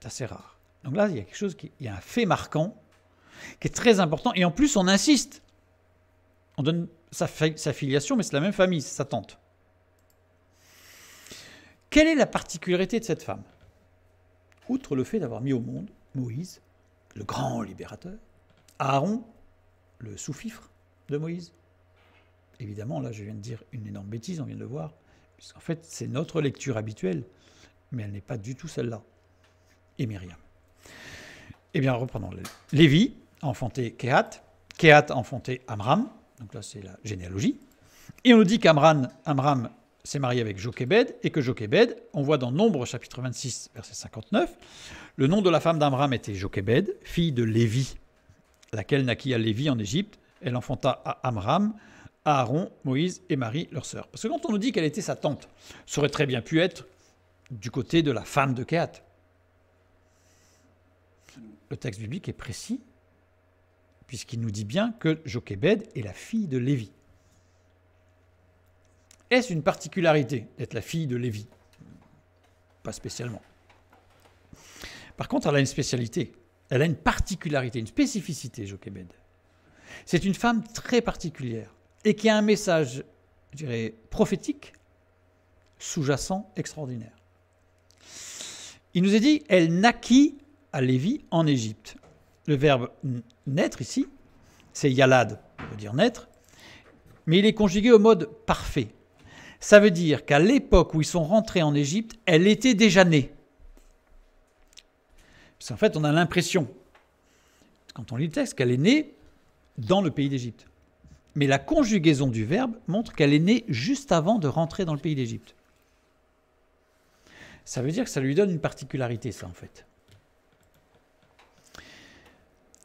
assez rare. Donc là, il y a quelque chose, qui, il y a un fait marquant qui est très important. Et en plus, on insiste. On donne sa, filiation, mais c'est la même famille, sa tante. Quelle est la particularité de cette femme Outre le fait d'avoir mis au monde Moïse, le grand libérateur, Aaron, le sous-fifre de Moïse. Évidemment, là, je viens de dire une énorme bêtise, on vient de le voir, puisqu'en fait, c'est notre lecture habituelle, mais elle n'est pas du tout celle-là. Et Myriam. Eh bien, reprenons. Lévi enfanté Kehat, Kehat a enfanté Amram, donc là, c'est la généalogie. Et on nous dit qu'Amram Amram, s'est marié avec Jochebed, et que Jochebed, on voit dans Nombre chapitre 26, verset 59, le nom de la femme d'Amram était Jochebed, fille de Lévi, laquelle naquit à Lévi en Égypte. Elle enfanta à Amram, à Aaron, Moïse et Marie, leur sœur. Parce que quand on nous dit qu'elle était sa tante, ça aurait très bien pu être du côté de la femme de Kéat. Le texte biblique est précis, puisqu'il nous dit bien que Jochebed est la fille de Lévi. Est-ce une particularité d'être la fille de Lévi Pas spécialement. Par contre, elle a une spécialité elle a une particularité, une spécificité, Joquebed. C'est une femme très particulière et qui a un message, je dirais, prophétique, sous-jacent, extraordinaire. Il nous est dit, elle naquit à Lévi en Égypte. Le verbe naître ici, c'est yalad, veut dire naître, mais il est conjugué au mode parfait. Ça veut dire qu'à l'époque où ils sont rentrés en Égypte, elle était déjà née. Parce qu'en fait, on a l'impression, quand on lit le texte, qu'elle est née dans le pays d'Égypte. Mais la conjugaison du verbe montre qu'elle est née juste avant de rentrer dans le pays d'Égypte. Ça veut dire que ça lui donne une particularité, ça, en fait.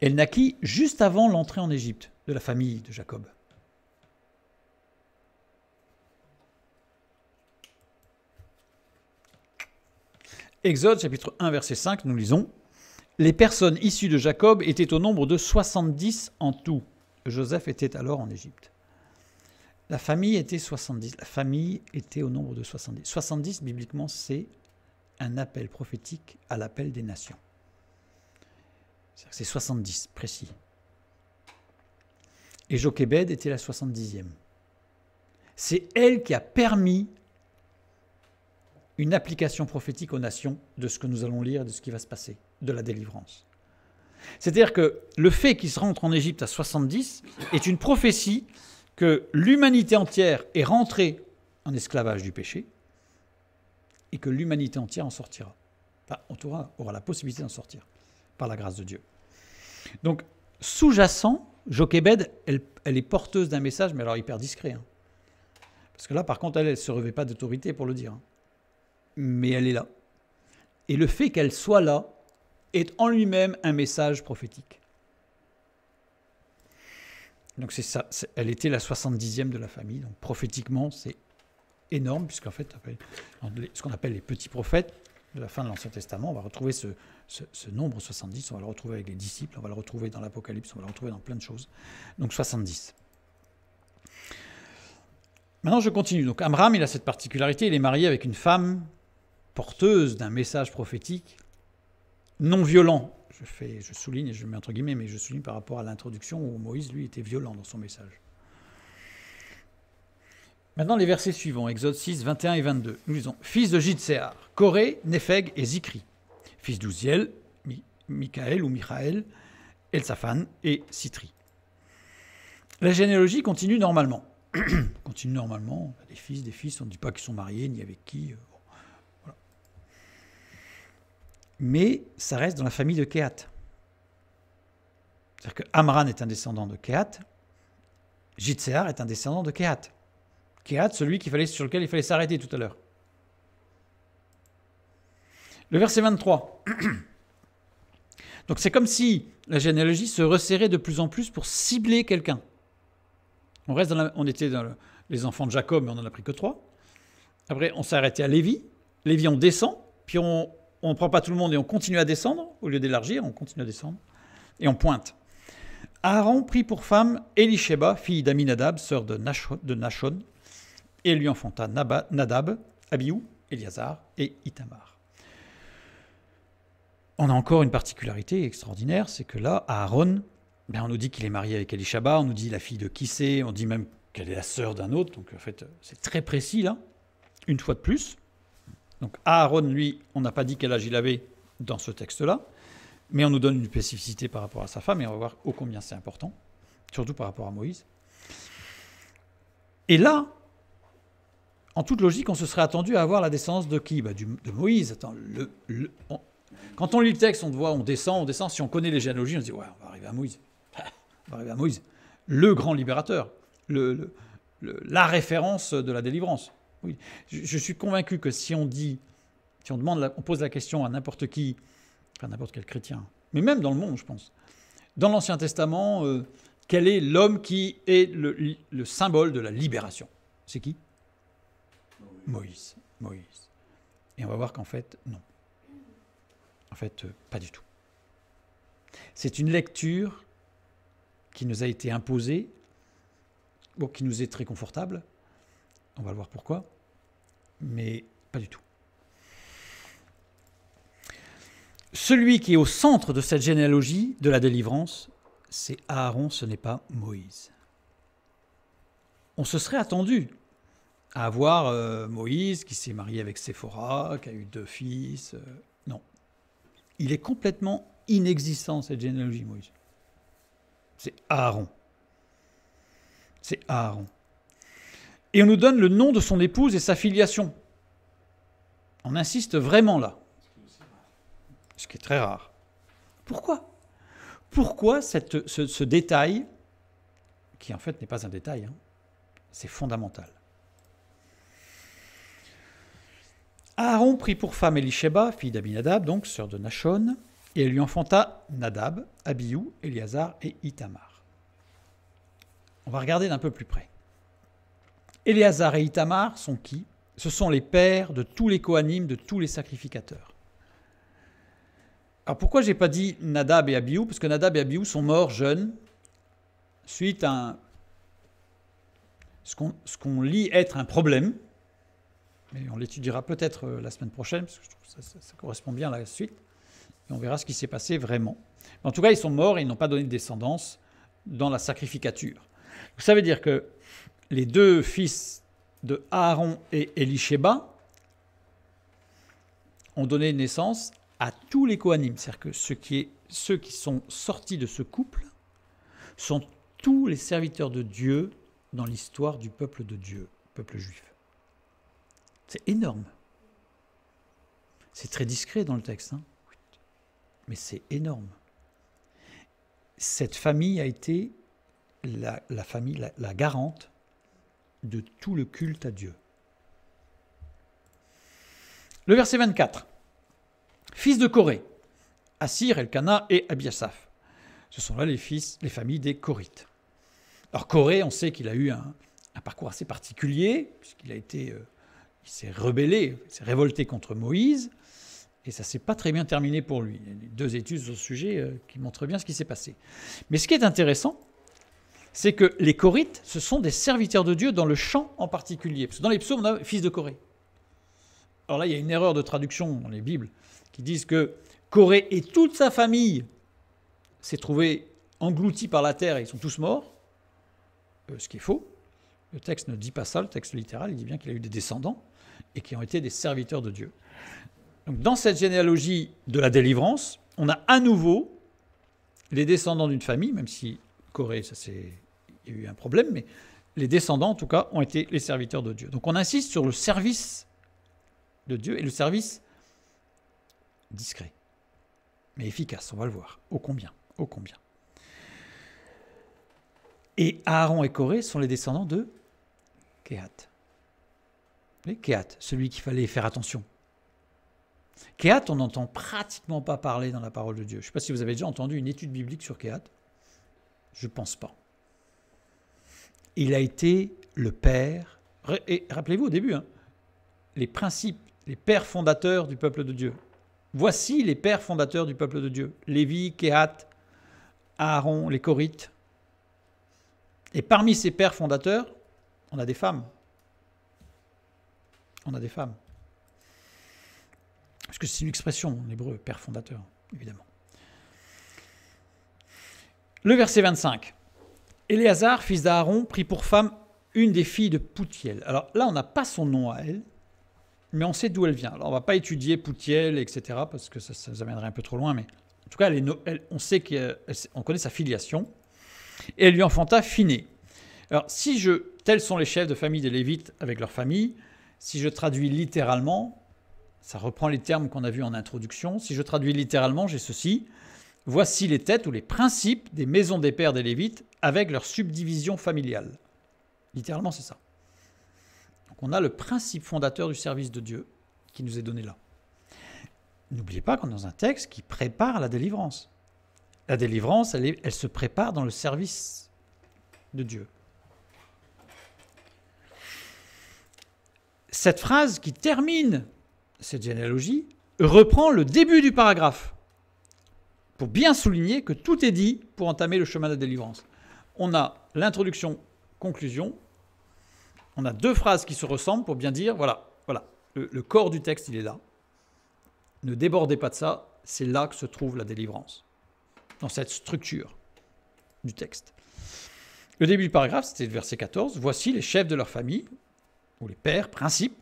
Elle naquit juste avant l'entrée en Égypte de la famille de Jacob. Exode chapitre 1 verset 5, nous lisons ⁇ les personnes issues de Jacob étaient au nombre de 70 en tout. Joseph était alors en Égypte. La famille était 70. La famille était au nombre de 70. 70, bibliquement, c'est un appel prophétique à l'appel des nations. C'est 70, précis. Et Jochebed était la 70e. C'est elle qui a permis une application prophétique aux nations de ce que nous allons lire, de ce qui va se passer, de la délivrance. C'est-à-dire que le fait qu'ils se rentrent en Égypte à 70 est une prophétie que l'humanité entière est rentrée en esclavage du péché et que l'humanité entière en sortira. Enfin, on aura, la possibilité d'en sortir par la grâce de Dieu. Donc, sous-jacent, Jochebed, elle, elle, est porteuse d'un message, mais alors hyper discret. Hein. Parce que là, par contre, elle ne se revêt pas d'autorité pour le dire. Hein mais elle est là. Et le fait qu'elle soit là est en lui-même un message prophétique. Donc c'est ça, elle était la 70e de la famille, donc prophétiquement c'est énorme, puisqu'en fait, ce qu'on appelle les petits prophètes, de la fin de l'Ancien Testament, on va retrouver ce, nombre ce, nombre 70, on va le retrouver avec les disciples, on va le retrouver dans l'Apocalypse, on va le retrouver dans plein de choses. Donc 70. Maintenant je continue. Donc Amram, il a cette particularité, il est marié avec une femme porteuse d'un message prophétique non violent. Je, fais, je souligne, et je mets entre guillemets, mais je souligne par rapport à l'introduction où Moïse, lui, était violent dans son message. Maintenant, les versets suivants, Exode 6, 21 et 22. Nous lisons Fils de Jitséar, Corée, Népheg et Zikri. Fils d'Ouziel, Mikaël Michael ou Michael, Elsaphan et Citri. La généalogie continue normalement. continue normalement. Des fils, des fils, on ne dit pas qu'ils sont mariés, ni avec qui. Euh, mais ça reste dans la famille de Kehat. C'est-à-dire que Amran est un descendant de Kehat, Jitséar est un descendant de Kehat. Kehat, celui fallait, sur lequel il fallait s'arrêter tout à l'heure. Le verset 23. Donc c'est comme si la généalogie se resserrait de plus en plus pour cibler quelqu'un. On, était dans les enfants de Jacob, mais on n'en a pris que trois. Après, on s'est arrêté à Lévi. Lévi, on descend, puis on, on ne prend pas tout le monde et on continue à descendre, au lieu d'élargir, on continue à descendre, et on pointe. Aaron prit pour femme Elisheba, fille d'Aminadab, sœur de, de Nachon, et lui enfanta Nadab, Abihu, Eliazar et Itamar. On a encore une particularité extraordinaire, c'est que là, Aaron, ben, on nous dit qu'il est marié avec Elisheba. on nous dit la fille de qui on dit même qu'elle est la sœur d'un autre, donc en fait c'est très précis là, une fois de plus. Donc Aaron, lui, on n'a pas dit quel âge il avait dans ce texte-là, mais on nous donne une spécificité par rapport à sa femme, et on va voir ô combien c'est important, surtout par rapport à Moïse. Et là, en toute logique, on se serait attendu à avoir la descendance de qui bah, De Moïse. quand on lit le texte, on voit, on descend, on descend. Si on connaît les généalogies, on se dit, ouais, on va arriver à Moïse. on va arriver à Moïse. Le grand libérateur. la référence de la délivrance. Je, suis convaincu que si on dit, si on demande, on pose la question à n'importe qui, enfin n'importe quel chrétien, mais même dans le monde, je pense. Dans l'Ancien Testament, euh, quel est l'homme qui est le, symbole de la libération C'est qui Moïse. Moïse. Et on va voir qu'en fait, non. En fait, euh, pas du tout. C'est une lecture qui nous a été imposée, bon, qui nous est très confortable, on va le voir pourquoi. Mais pas du tout. Celui qui est au centre de cette généalogie de la délivrance, c'est Aaron, ce n'est pas Moïse. On se serait attendu à avoir euh, Moïse qui s'est marié avec Séphora, qui a eu deux fils. Euh, non. Il est complètement inexistant, cette généalogie, Moïse. C'est Aaron. C'est Aaron. Et on nous donne le nom de son épouse et sa filiation. On insiste vraiment là. Ce qui est très rare. Pourquoi Pourquoi cette, ce, détail, qui en fait n'est pas un détail, hein, c'est fondamental. Aaron prit pour femme Elisheba, fille d'Abinadab, donc sœur de Nachon, et elle lui enfanta Nadab, Abihu, Eliazar et Itamar. On va regarder d'un peu plus près. Éléazar et Itamar sont qui Ce sont les pères de tous les Kohanim, de tous les sacrificateurs. Alors pourquoi j'ai pas dit Nadab et Abihu Parce que Nadab et Abihu sont morts jeunes suite à ce qu'on lit être un problème. Mais on l'étudiera peut-être euh, la semaine prochaine, parce que je trouve que ça, correspond bien à la suite. on verra ce qui s'est passé vraiment. en tout cas, ils sont morts et ils n'ont pas donné de descendance dans la sacrificature. Ça veut dire que les deux fils de Aaron et Elisheba ont donné naissance à tous les Kohanim. C'est-à-dire que ceux qui sont sortis de ce couple sont tous les serviteurs de Dieu dans l'histoire du peuple de Dieu, peuple juif. C'est énorme. C'est très discret dans le texte, hein. mais c'est énorme. Cette famille a été la, famille, la garante de tout le culte à Dieu. Le verset 24. Fils de Corée, Assir, Elkana et Abiasaph. Ce sont là les fils, les familles des Corites. Alors Corée, on sait qu'il a eu un, parcours assez particulier, puisqu'il a été, euh, il s'est rebellé, il s'est révolté contre Moïse, et ça ne s'est pas très bien terminé pour lui. Il y a deux études sur ce sujet euh, qui montrent bien ce qui s'est passé. Mais ce qui est intéressant, c'est que les Corites, ce sont des serviteurs de Dieu dans le champ en particulier. Parce que dans les psaumes, on a fils de Corée. Alors là, il y a une erreur de traduction dans les Bibles qui disent que Corée et toute sa famille s'est trouvée engloutie par la terre et ils sont tous morts, euh, ce qui est faux. Le texte ne dit pas ça, le texte littéral, il dit bien qu'il a eu des descendants et qui ont été des serviteurs de Dieu. Donc dans cette généalogie de la délivrance, on a à nouveau les descendants d'une famille, même si Corée, ça c'est, il y a eu un problème, mais les descendants, en tout cas, ont été les serviteurs de Dieu. Donc on insiste sur le service de Dieu et le service discret, mais efficace, on va le voir. Ô combien, ô combien. Et Aaron et Corée sont les descendants de Kehat. Les Kehat, celui qu'il fallait faire attention. Kehat, on n'entend pratiquement pas parler dans la parole de Dieu. Je ne sais pas si vous avez déjà entendu une étude biblique sur Kehat. Je ne pense pas. Il a été le père. Et rappelez-vous au début, hein, les principes, les pères fondateurs du peuple de Dieu. Voici les pères fondateurs du peuple de Dieu. Lévi, Kehat, Aaron, les Corites. Et parmi ces pères fondateurs, on a des femmes. On a des femmes. Parce que c'est une expression en hébreu, père fondateur, évidemment. Le verset 25. Éléazar, fils d'Aaron, prit pour femme une des filles de Poutiel. Alors là, on n'a pas son nom à elle, mais on sait d'où elle vient. Alors on va pas étudier Poutiel, etc., parce que ça, ça nous amènerait un peu trop loin, mais en tout cas, elle est on sait qu'on connaît sa filiation. Et elle lui enfanta Finé. Alors si je... Tels sont les chefs de famille des Lévites avec leur famille. Si je traduis littéralement, ça reprend les termes qu'on a vus en introduction. Si je traduis littéralement, j'ai ceci. Voici les têtes ou les principes des maisons des pères des Lévites avec leur subdivision familiale. Littéralement, c'est ça. Donc on a le principe fondateur du service de Dieu qui nous est donné là. N'oubliez pas qu'on est dans un texte qui prépare la délivrance. La délivrance, elle, elle se prépare dans le service de Dieu. Cette phrase qui termine cette généalogie reprend le début du paragraphe pour bien souligner que tout est dit pour entamer le chemin de la délivrance. On a l'introduction, conclusion. On a deux phrases qui se ressemblent pour bien dire, voilà, voilà, le, corps du texte, il est là. Ne débordez pas de ça, c'est là que se trouve la délivrance, dans cette structure du texte. Le début du paragraphe, c'était le verset 14. Voici les chefs de leur famille, ou les pères, principes,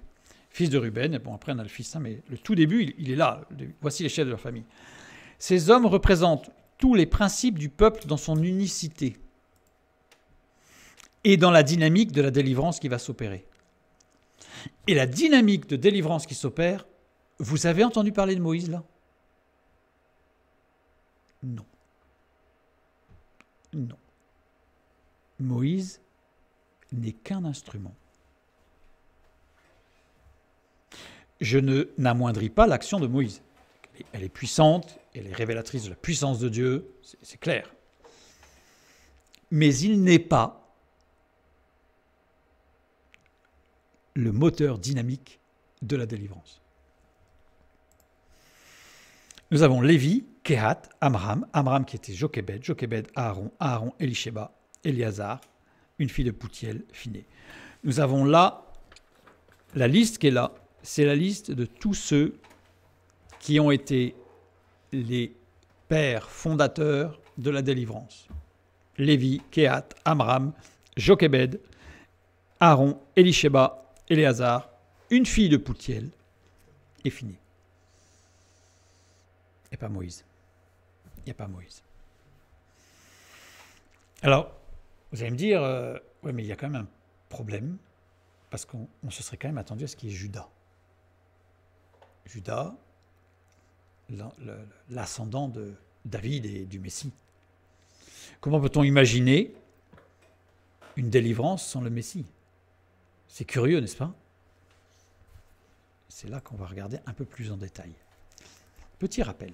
fils de Ruben. et Bon, après, on a le fils, hein, mais le tout début, il, est là. voici les chefs de leur famille. Ces hommes représentent tous les principes du peuple dans son unicité et dans la dynamique de la délivrance qui va s'opérer. Et la dynamique de délivrance qui s'opère, vous avez entendu parler de Moïse là Non. Non. Moïse n'est qu'un instrument. Je ne n'amoindris pas l'action de Moïse. Elle est puissante, elle est révélatrice de la puissance de Dieu, c'est clair. Mais il n'est pas le moteur dynamique de la délivrance. Nous avons Lévi, Kehat, Amram, Amram qui était Jochebed, Jochebed, Aaron, Aaron, Elisheba, Eliazar, une fille de Poutiel, Finé. Nous avons là la liste qui est là, c'est la liste de tous ceux qui ont été les pères fondateurs de la délivrance. Lévi, Kehat, Amram, Jochebed, Aaron, Elisheba, Eléazar une fille de Poutiel, et fini. Et pas Moïse. Il n'y a pas Moïse. Alors, vous allez me dire, euh, oui, mais il y a quand même un problème, parce qu'on se serait quand même attendu à ce qu'il y ait Judas. Judas, l'ascendant de David et du Messie. Comment peut-on imaginer une délivrance sans le Messie C'est curieux, n'est-ce pas C'est là qu'on va regarder un peu plus en détail. Petit rappel.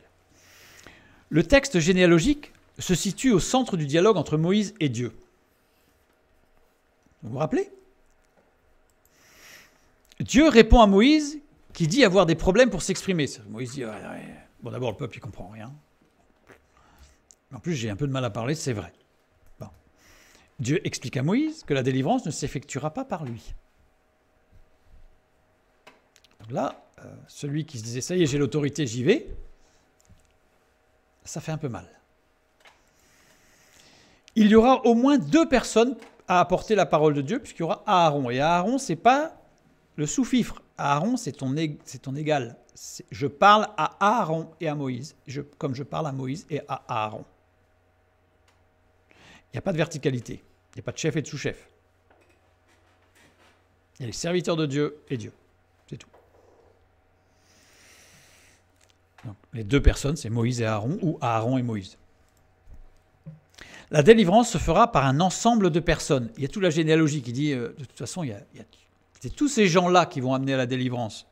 Le texte généalogique se situe au centre du dialogue entre Moïse et Dieu. Vous vous rappelez Dieu répond à Moïse qui dit avoir des problèmes pour s'exprimer. Moïse dit, Bon, d'abord, le peuple, il comprend rien. En plus, j'ai un peu de mal à parler, c'est vrai. Dieu explique à Moïse que la délivrance ne s'effectuera pas par lui. Donc là, euh, celui qui se disait ça y est, j'ai l'autorité, j'y vais, ça fait un peu mal. Il y aura au moins deux personnes à apporter la parole de Dieu, puisqu'il y aura Aaron. Et Aaron, c'est pas le sous-fifre. Aaron, c'est ton, ton égal je parle à Aaron et à Moïse, comme je parle à Moïse et à Aaron. Il n'y a pas de verticalité, il n'y a pas de chef et de sous-chef. Il y a les serviteurs de Dieu et Dieu. C'est tout. les deux personnes, c'est Moïse et Aaron, ou Aaron et Moïse. La délivrance se fera par un ensemble de personnes. Il y a toute la généalogie qui dit, euh, de toute façon, c'est tous ces gens-là qui vont amener à la délivrance.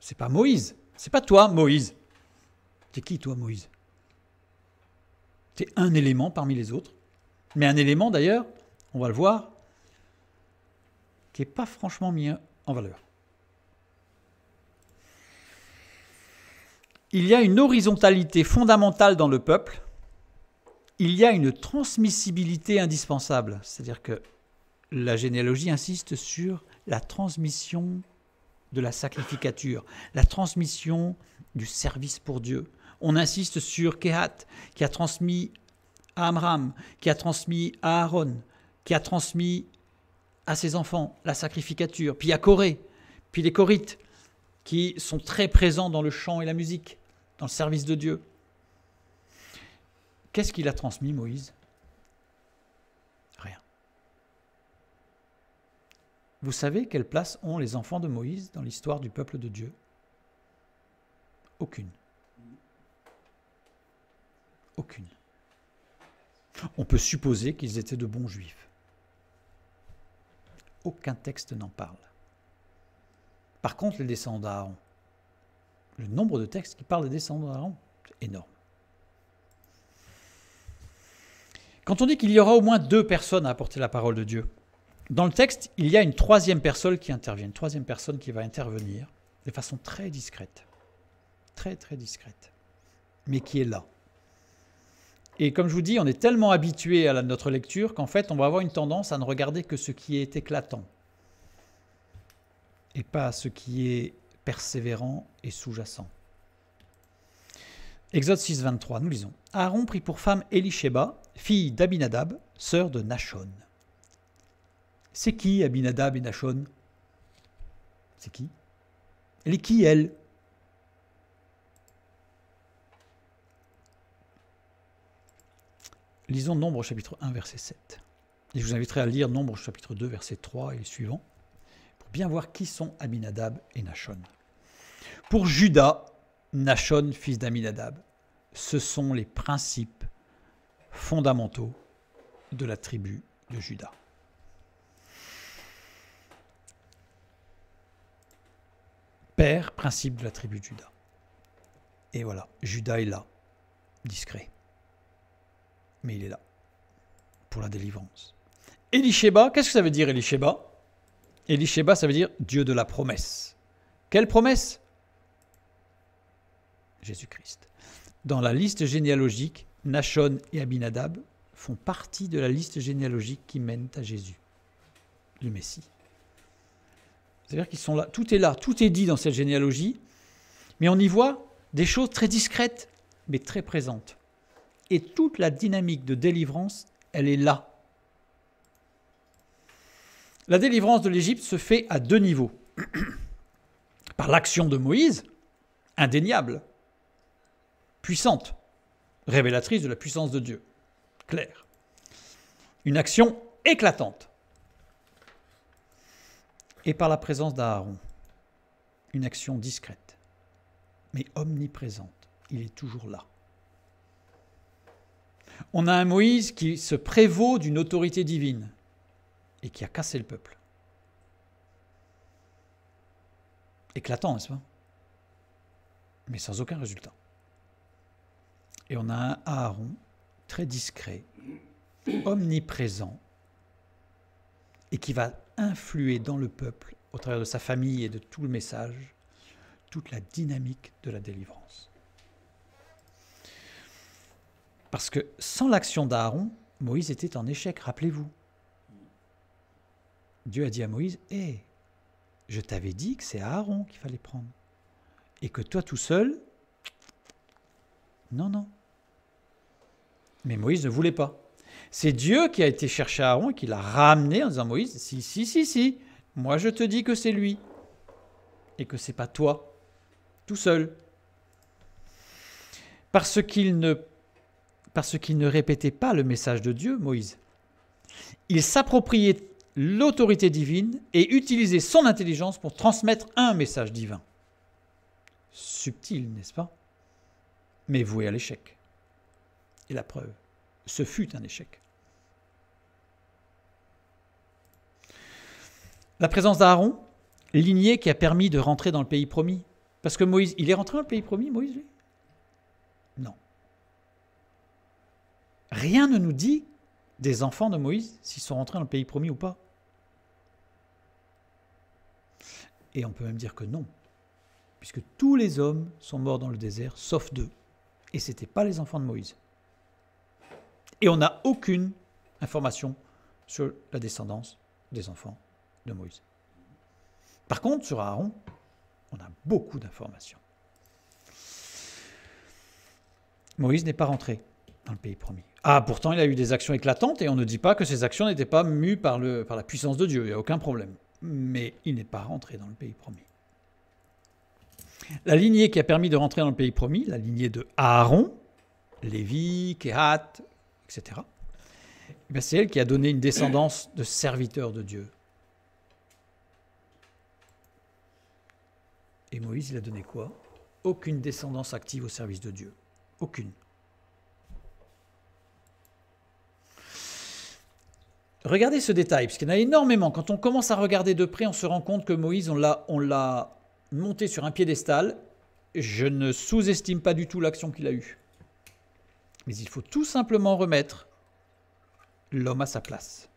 C'est pas Moïse. C'est pas toi, Moïse. T'es qui, toi, Moïse T'es un élément parmi les autres. Mais un élément, d'ailleurs, on va le voir, qui n'est pas franchement mis en valeur. Il y a une horizontalité fondamentale dans le peuple. Il y a une transmissibilité indispensable. C'est-à-dire que la généalogie insiste sur la transmission de la sacrificature, la transmission du service pour Dieu. On insiste sur Kehat, qui a transmis à Amram, qui a transmis à Aaron, qui a transmis à ses enfants la sacrificature, puis à Corée, puis les Corites, qui sont très présents dans le chant et la musique, dans le service de Dieu. Qu'est-ce qu'il a transmis, Moïse Vous savez quelle place ont les enfants de Moïse dans l'histoire du peuple de Dieu Aucune. Aucune. On peut supposer qu'ils étaient de bons juifs. Aucun texte n'en parle. Par contre, les descendants d'Aaron, le nombre de textes qui parlent des descendants d'Aaron, c'est énorme. Quand on dit qu'il y aura au moins deux personnes à apporter la parole de Dieu, dans le texte, il y a une troisième personne qui intervient, une troisième personne qui va intervenir de façon très discrète, très très discrète, mais qui est là. Et comme je vous dis, on est tellement habitué à notre lecture qu'en fait, on va avoir une tendance à ne regarder que ce qui est éclatant et pas ce qui est persévérant et sous-jacent. Exode 6, 23, nous lisons. Aaron prit pour femme Elisheba, fille d'Abinadab, sœur de Nachon. C'est qui Abinadab et Nachon C'est qui Elle est qui, elle Lisons Nombre chapitre 1, verset 7. Et je vous inviterai à lire Nombre chapitre 2, verset 3 et suivant, pour bien voir qui sont Abinadab et Nachon. Pour Judas, Nachon, fils d'Aminadab, ce sont les principes fondamentaux de la tribu de Judas. père principe de la tribu de Judas. Et voilà, Judas est là, discret. Mais il est là, pour la délivrance. Elisheba, qu'est-ce que ça veut dire Elisheba Elisheba, ça veut dire Dieu de la promesse. Quelle promesse Jésus-Christ. Dans la liste généalogique, Nachon et Abinadab font partie de la liste généalogique qui mène à Jésus, le Messie. C'est-à-dire qu'ils sont là, tout est là, tout est dit dans cette généalogie, mais on y voit des choses très discrètes, mais très présentes. Et toute la dynamique de délivrance, elle est là. La délivrance de l'Égypte se fait à deux niveaux. Par l'action de Moïse, indéniable, puissante, révélatrice de la puissance de Dieu, claire. Une action éclatante et par la présence d'Aaron. Une action discrète, mais omniprésente. Il est toujours là. On a un Moïse qui se prévaut d'une autorité divine et qui a cassé le peuple. Éclatant, n'est-ce pas Mais sans aucun résultat. Et on a un Aaron très discret, omniprésent, et qui va influer dans le peuple, au travers de sa famille et de tout le message, toute la dynamique de la délivrance. Parce que sans l'action d'Aaron, Moïse était en échec, rappelez-vous. Dieu a dit à Moïse, Hé, eh, je t'avais dit que c'est Aaron qu'il fallait prendre. Et que toi tout seul, non, non. Mais Moïse ne voulait pas. C'est Dieu qui a été chercher Aaron et qui l'a ramené en disant Moïse, si, si, si, si, moi je te dis que c'est lui et que c'est pas toi, tout seul. Parce qu'il ne, parce qu'il ne répétait pas le message de Dieu, Moïse. Il s'appropriait l'autorité divine et utilisait son intelligence pour transmettre un message divin. Subtil, n'est-ce pas Mais voué à l'échec. Et la preuve, ce fut un échec. La présence d'Aaron, lignée qui a permis de rentrer dans le pays promis. Parce que Moïse, il est rentré dans le pays promis, Moïse, lui Non. Rien ne nous dit des enfants de Moïse s'ils sont rentrés dans le pays promis ou pas. Et on peut même dire que non, puisque tous les hommes sont morts dans le désert, sauf deux. Et ce n'étaient pas les enfants de Moïse. Et on n'a aucune information sur la descendance des enfants de Moïse. Par contre, sur Aaron, on a beaucoup d'informations. Moïse n'est pas rentré dans le pays promis. Ah, pourtant, il a eu des actions éclatantes et on ne dit pas que ces actions n'étaient pas mues par, la puissance de Dieu, il n'y a aucun problème. Mais il n'est pas rentré dans le pays promis. La lignée qui a permis de rentrer dans le pays promis, la lignée de Aaron, Lévi, Kehat, etc. Eh c'est elle qui a donné une descendance de serviteurs de Dieu. Et Moïse, il a donné quoi Aucune descendance active au service de Dieu. Aucune. Regardez ce détail, parce qu'il y en a énormément. Quand on commence à regarder de près, on se rend compte que Moïse, on l'a monté sur un piédestal. Je ne sous-estime pas du tout l'action qu'il a eue. Mais il faut tout simplement remettre l'homme à sa place.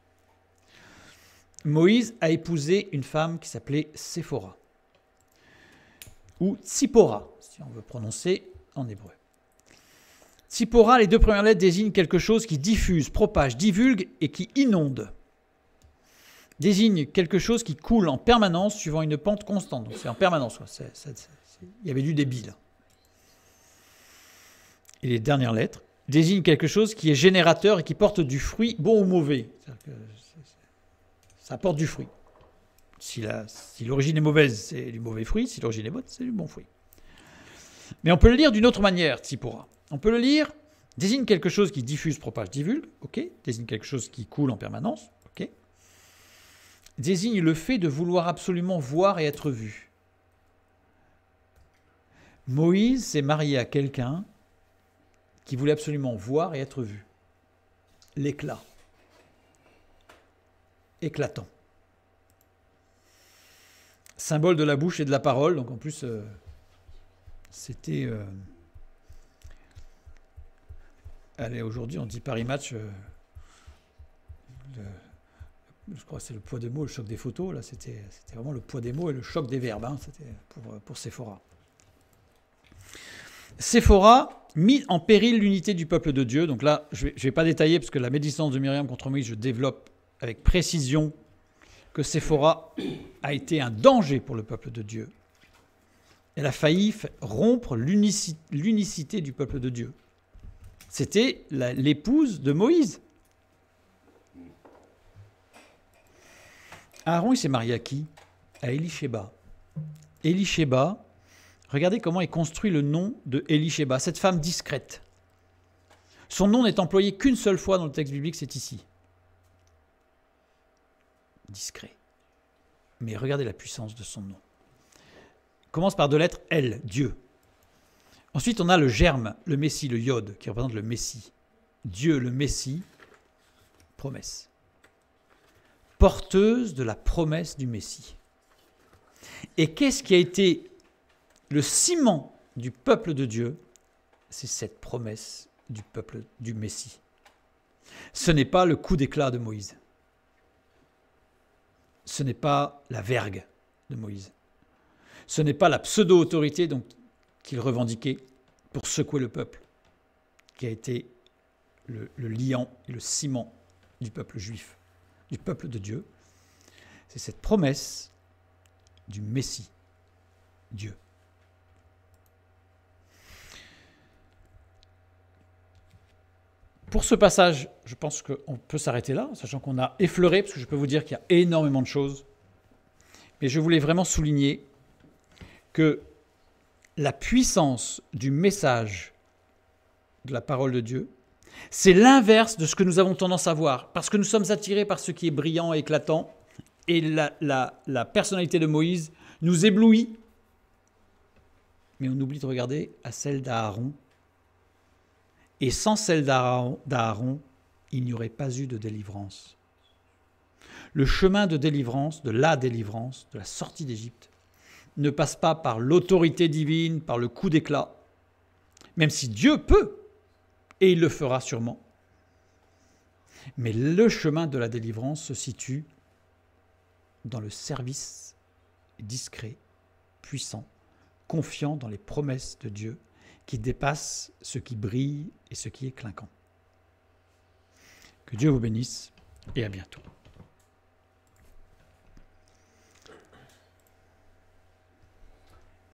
Moïse a épousé une femme qui s'appelait Séphora, ou Tsipora, si on veut prononcer en hébreu. Tsipora, les deux premières lettres désignent quelque chose qui diffuse, propage, divulgue et qui inonde. Désigne quelque chose qui coule en permanence suivant une pente constante. Donc c'est en permanence. il y avait du débile. Et les dernières lettres désigne quelque chose qui est générateur et qui porte du fruit, bon ou mauvais. ça porte du fruit. Si l'origine est mauvaise, c'est du mauvais fruit. Si l'origine est bonne, c'est du bon fruit. Mais on peut le lire d'une autre manière, Tsipora. On peut le lire désigne quelque chose qui diffuse, propage, divulgue, ok, désigne quelque chose qui coule en permanence, ok, désigne le fait de vouloir absolument voir et être vu. Moïse s'est marié à quelqu'un qui voulait absolument voir et être vu. L'éclat. Éclatant. Symbole de la bouche et de la parole, donc en plus, euh, c'était... Euh, allez, aujourd'hui, on dit Paris Match. Euh, je crois que c'est le poids des mots, le choc des photos. Là, c'était vraiment le poids des mots et le choc des verbes. Hein. C'était pour, pour Sephora. Sephora, mis en péril l'unité du peuple de Dieu. Donc là, je ne vais, pas détailler, parce que la médisance de Myriam contre Moïse, je développe avec précision que Séphora a été un danger pour le peuple de Dieu. Elle a failli rompre l'unicité du peuple de Dieu. C'était l'épouse de Moïse. Aaron, il s'est marié à qui À Elisheba. Elisheba... Regardez comment est construit le nom de Elisheba, cette femme discrète. Son nom n'est employé qu'une seule fois dans le texte biblique, c'est ici. Discret. Mais regardez la puissance de son nom. commence par deux lettres elle, Dieu. Ensuite, on a le germe, le Messie, le Yod, qui représente le Messie. Dieu, le Messie, promesse. Porteuse de la promesse du Messie. Et qu'est-ce qui a été le ciment du peuple de Dieu, c'est cette promesse du peuple du Messie. Ce n'est pas le coup d'éclat de Moïse. Ce n'est pas la vergue de Moïse. Ce n'est pas la pseudo-autorité qu'il revendiquait pour secouer le peuple, qui a été le, le liant et le ciment du peuple juif, du peuple de Dieu. C'est cette promesse du Messie, Dieu. pour ce passage, je pense qu'on peut s'arrêter là, sachant qu'on a effleuré, parce que je peux vous dire qu'il y a énormément de choses. Mais je voulais vraiment souligner que la puissance du message de la parole de Dieu, c'est l'inverse de ce que nous avons tendance à voir, parce que nous sommes attirés par ce qui est brillant et éclatant, et la, personnalité de Moïse nous éblouit. Mais on oublie de regarder à celle d'Aaron et sans celle d'Aaron, il n'y aurait pas eu de délivrance. Le chemin de délivrance, de la délivrance, de la sortie d'Égypte, ne passe pas par l'autorité divine, par le coup d'éclat, même si Dieu peut, et il le fera sûrement. Mais le chemin de la délivrance se situe dans le service discret, puissant, confiant dans les promesses de Dieu, qui dépassent ce qui brille et ce qui est clinquant. Que Dieu vous bénisse et à bientôt.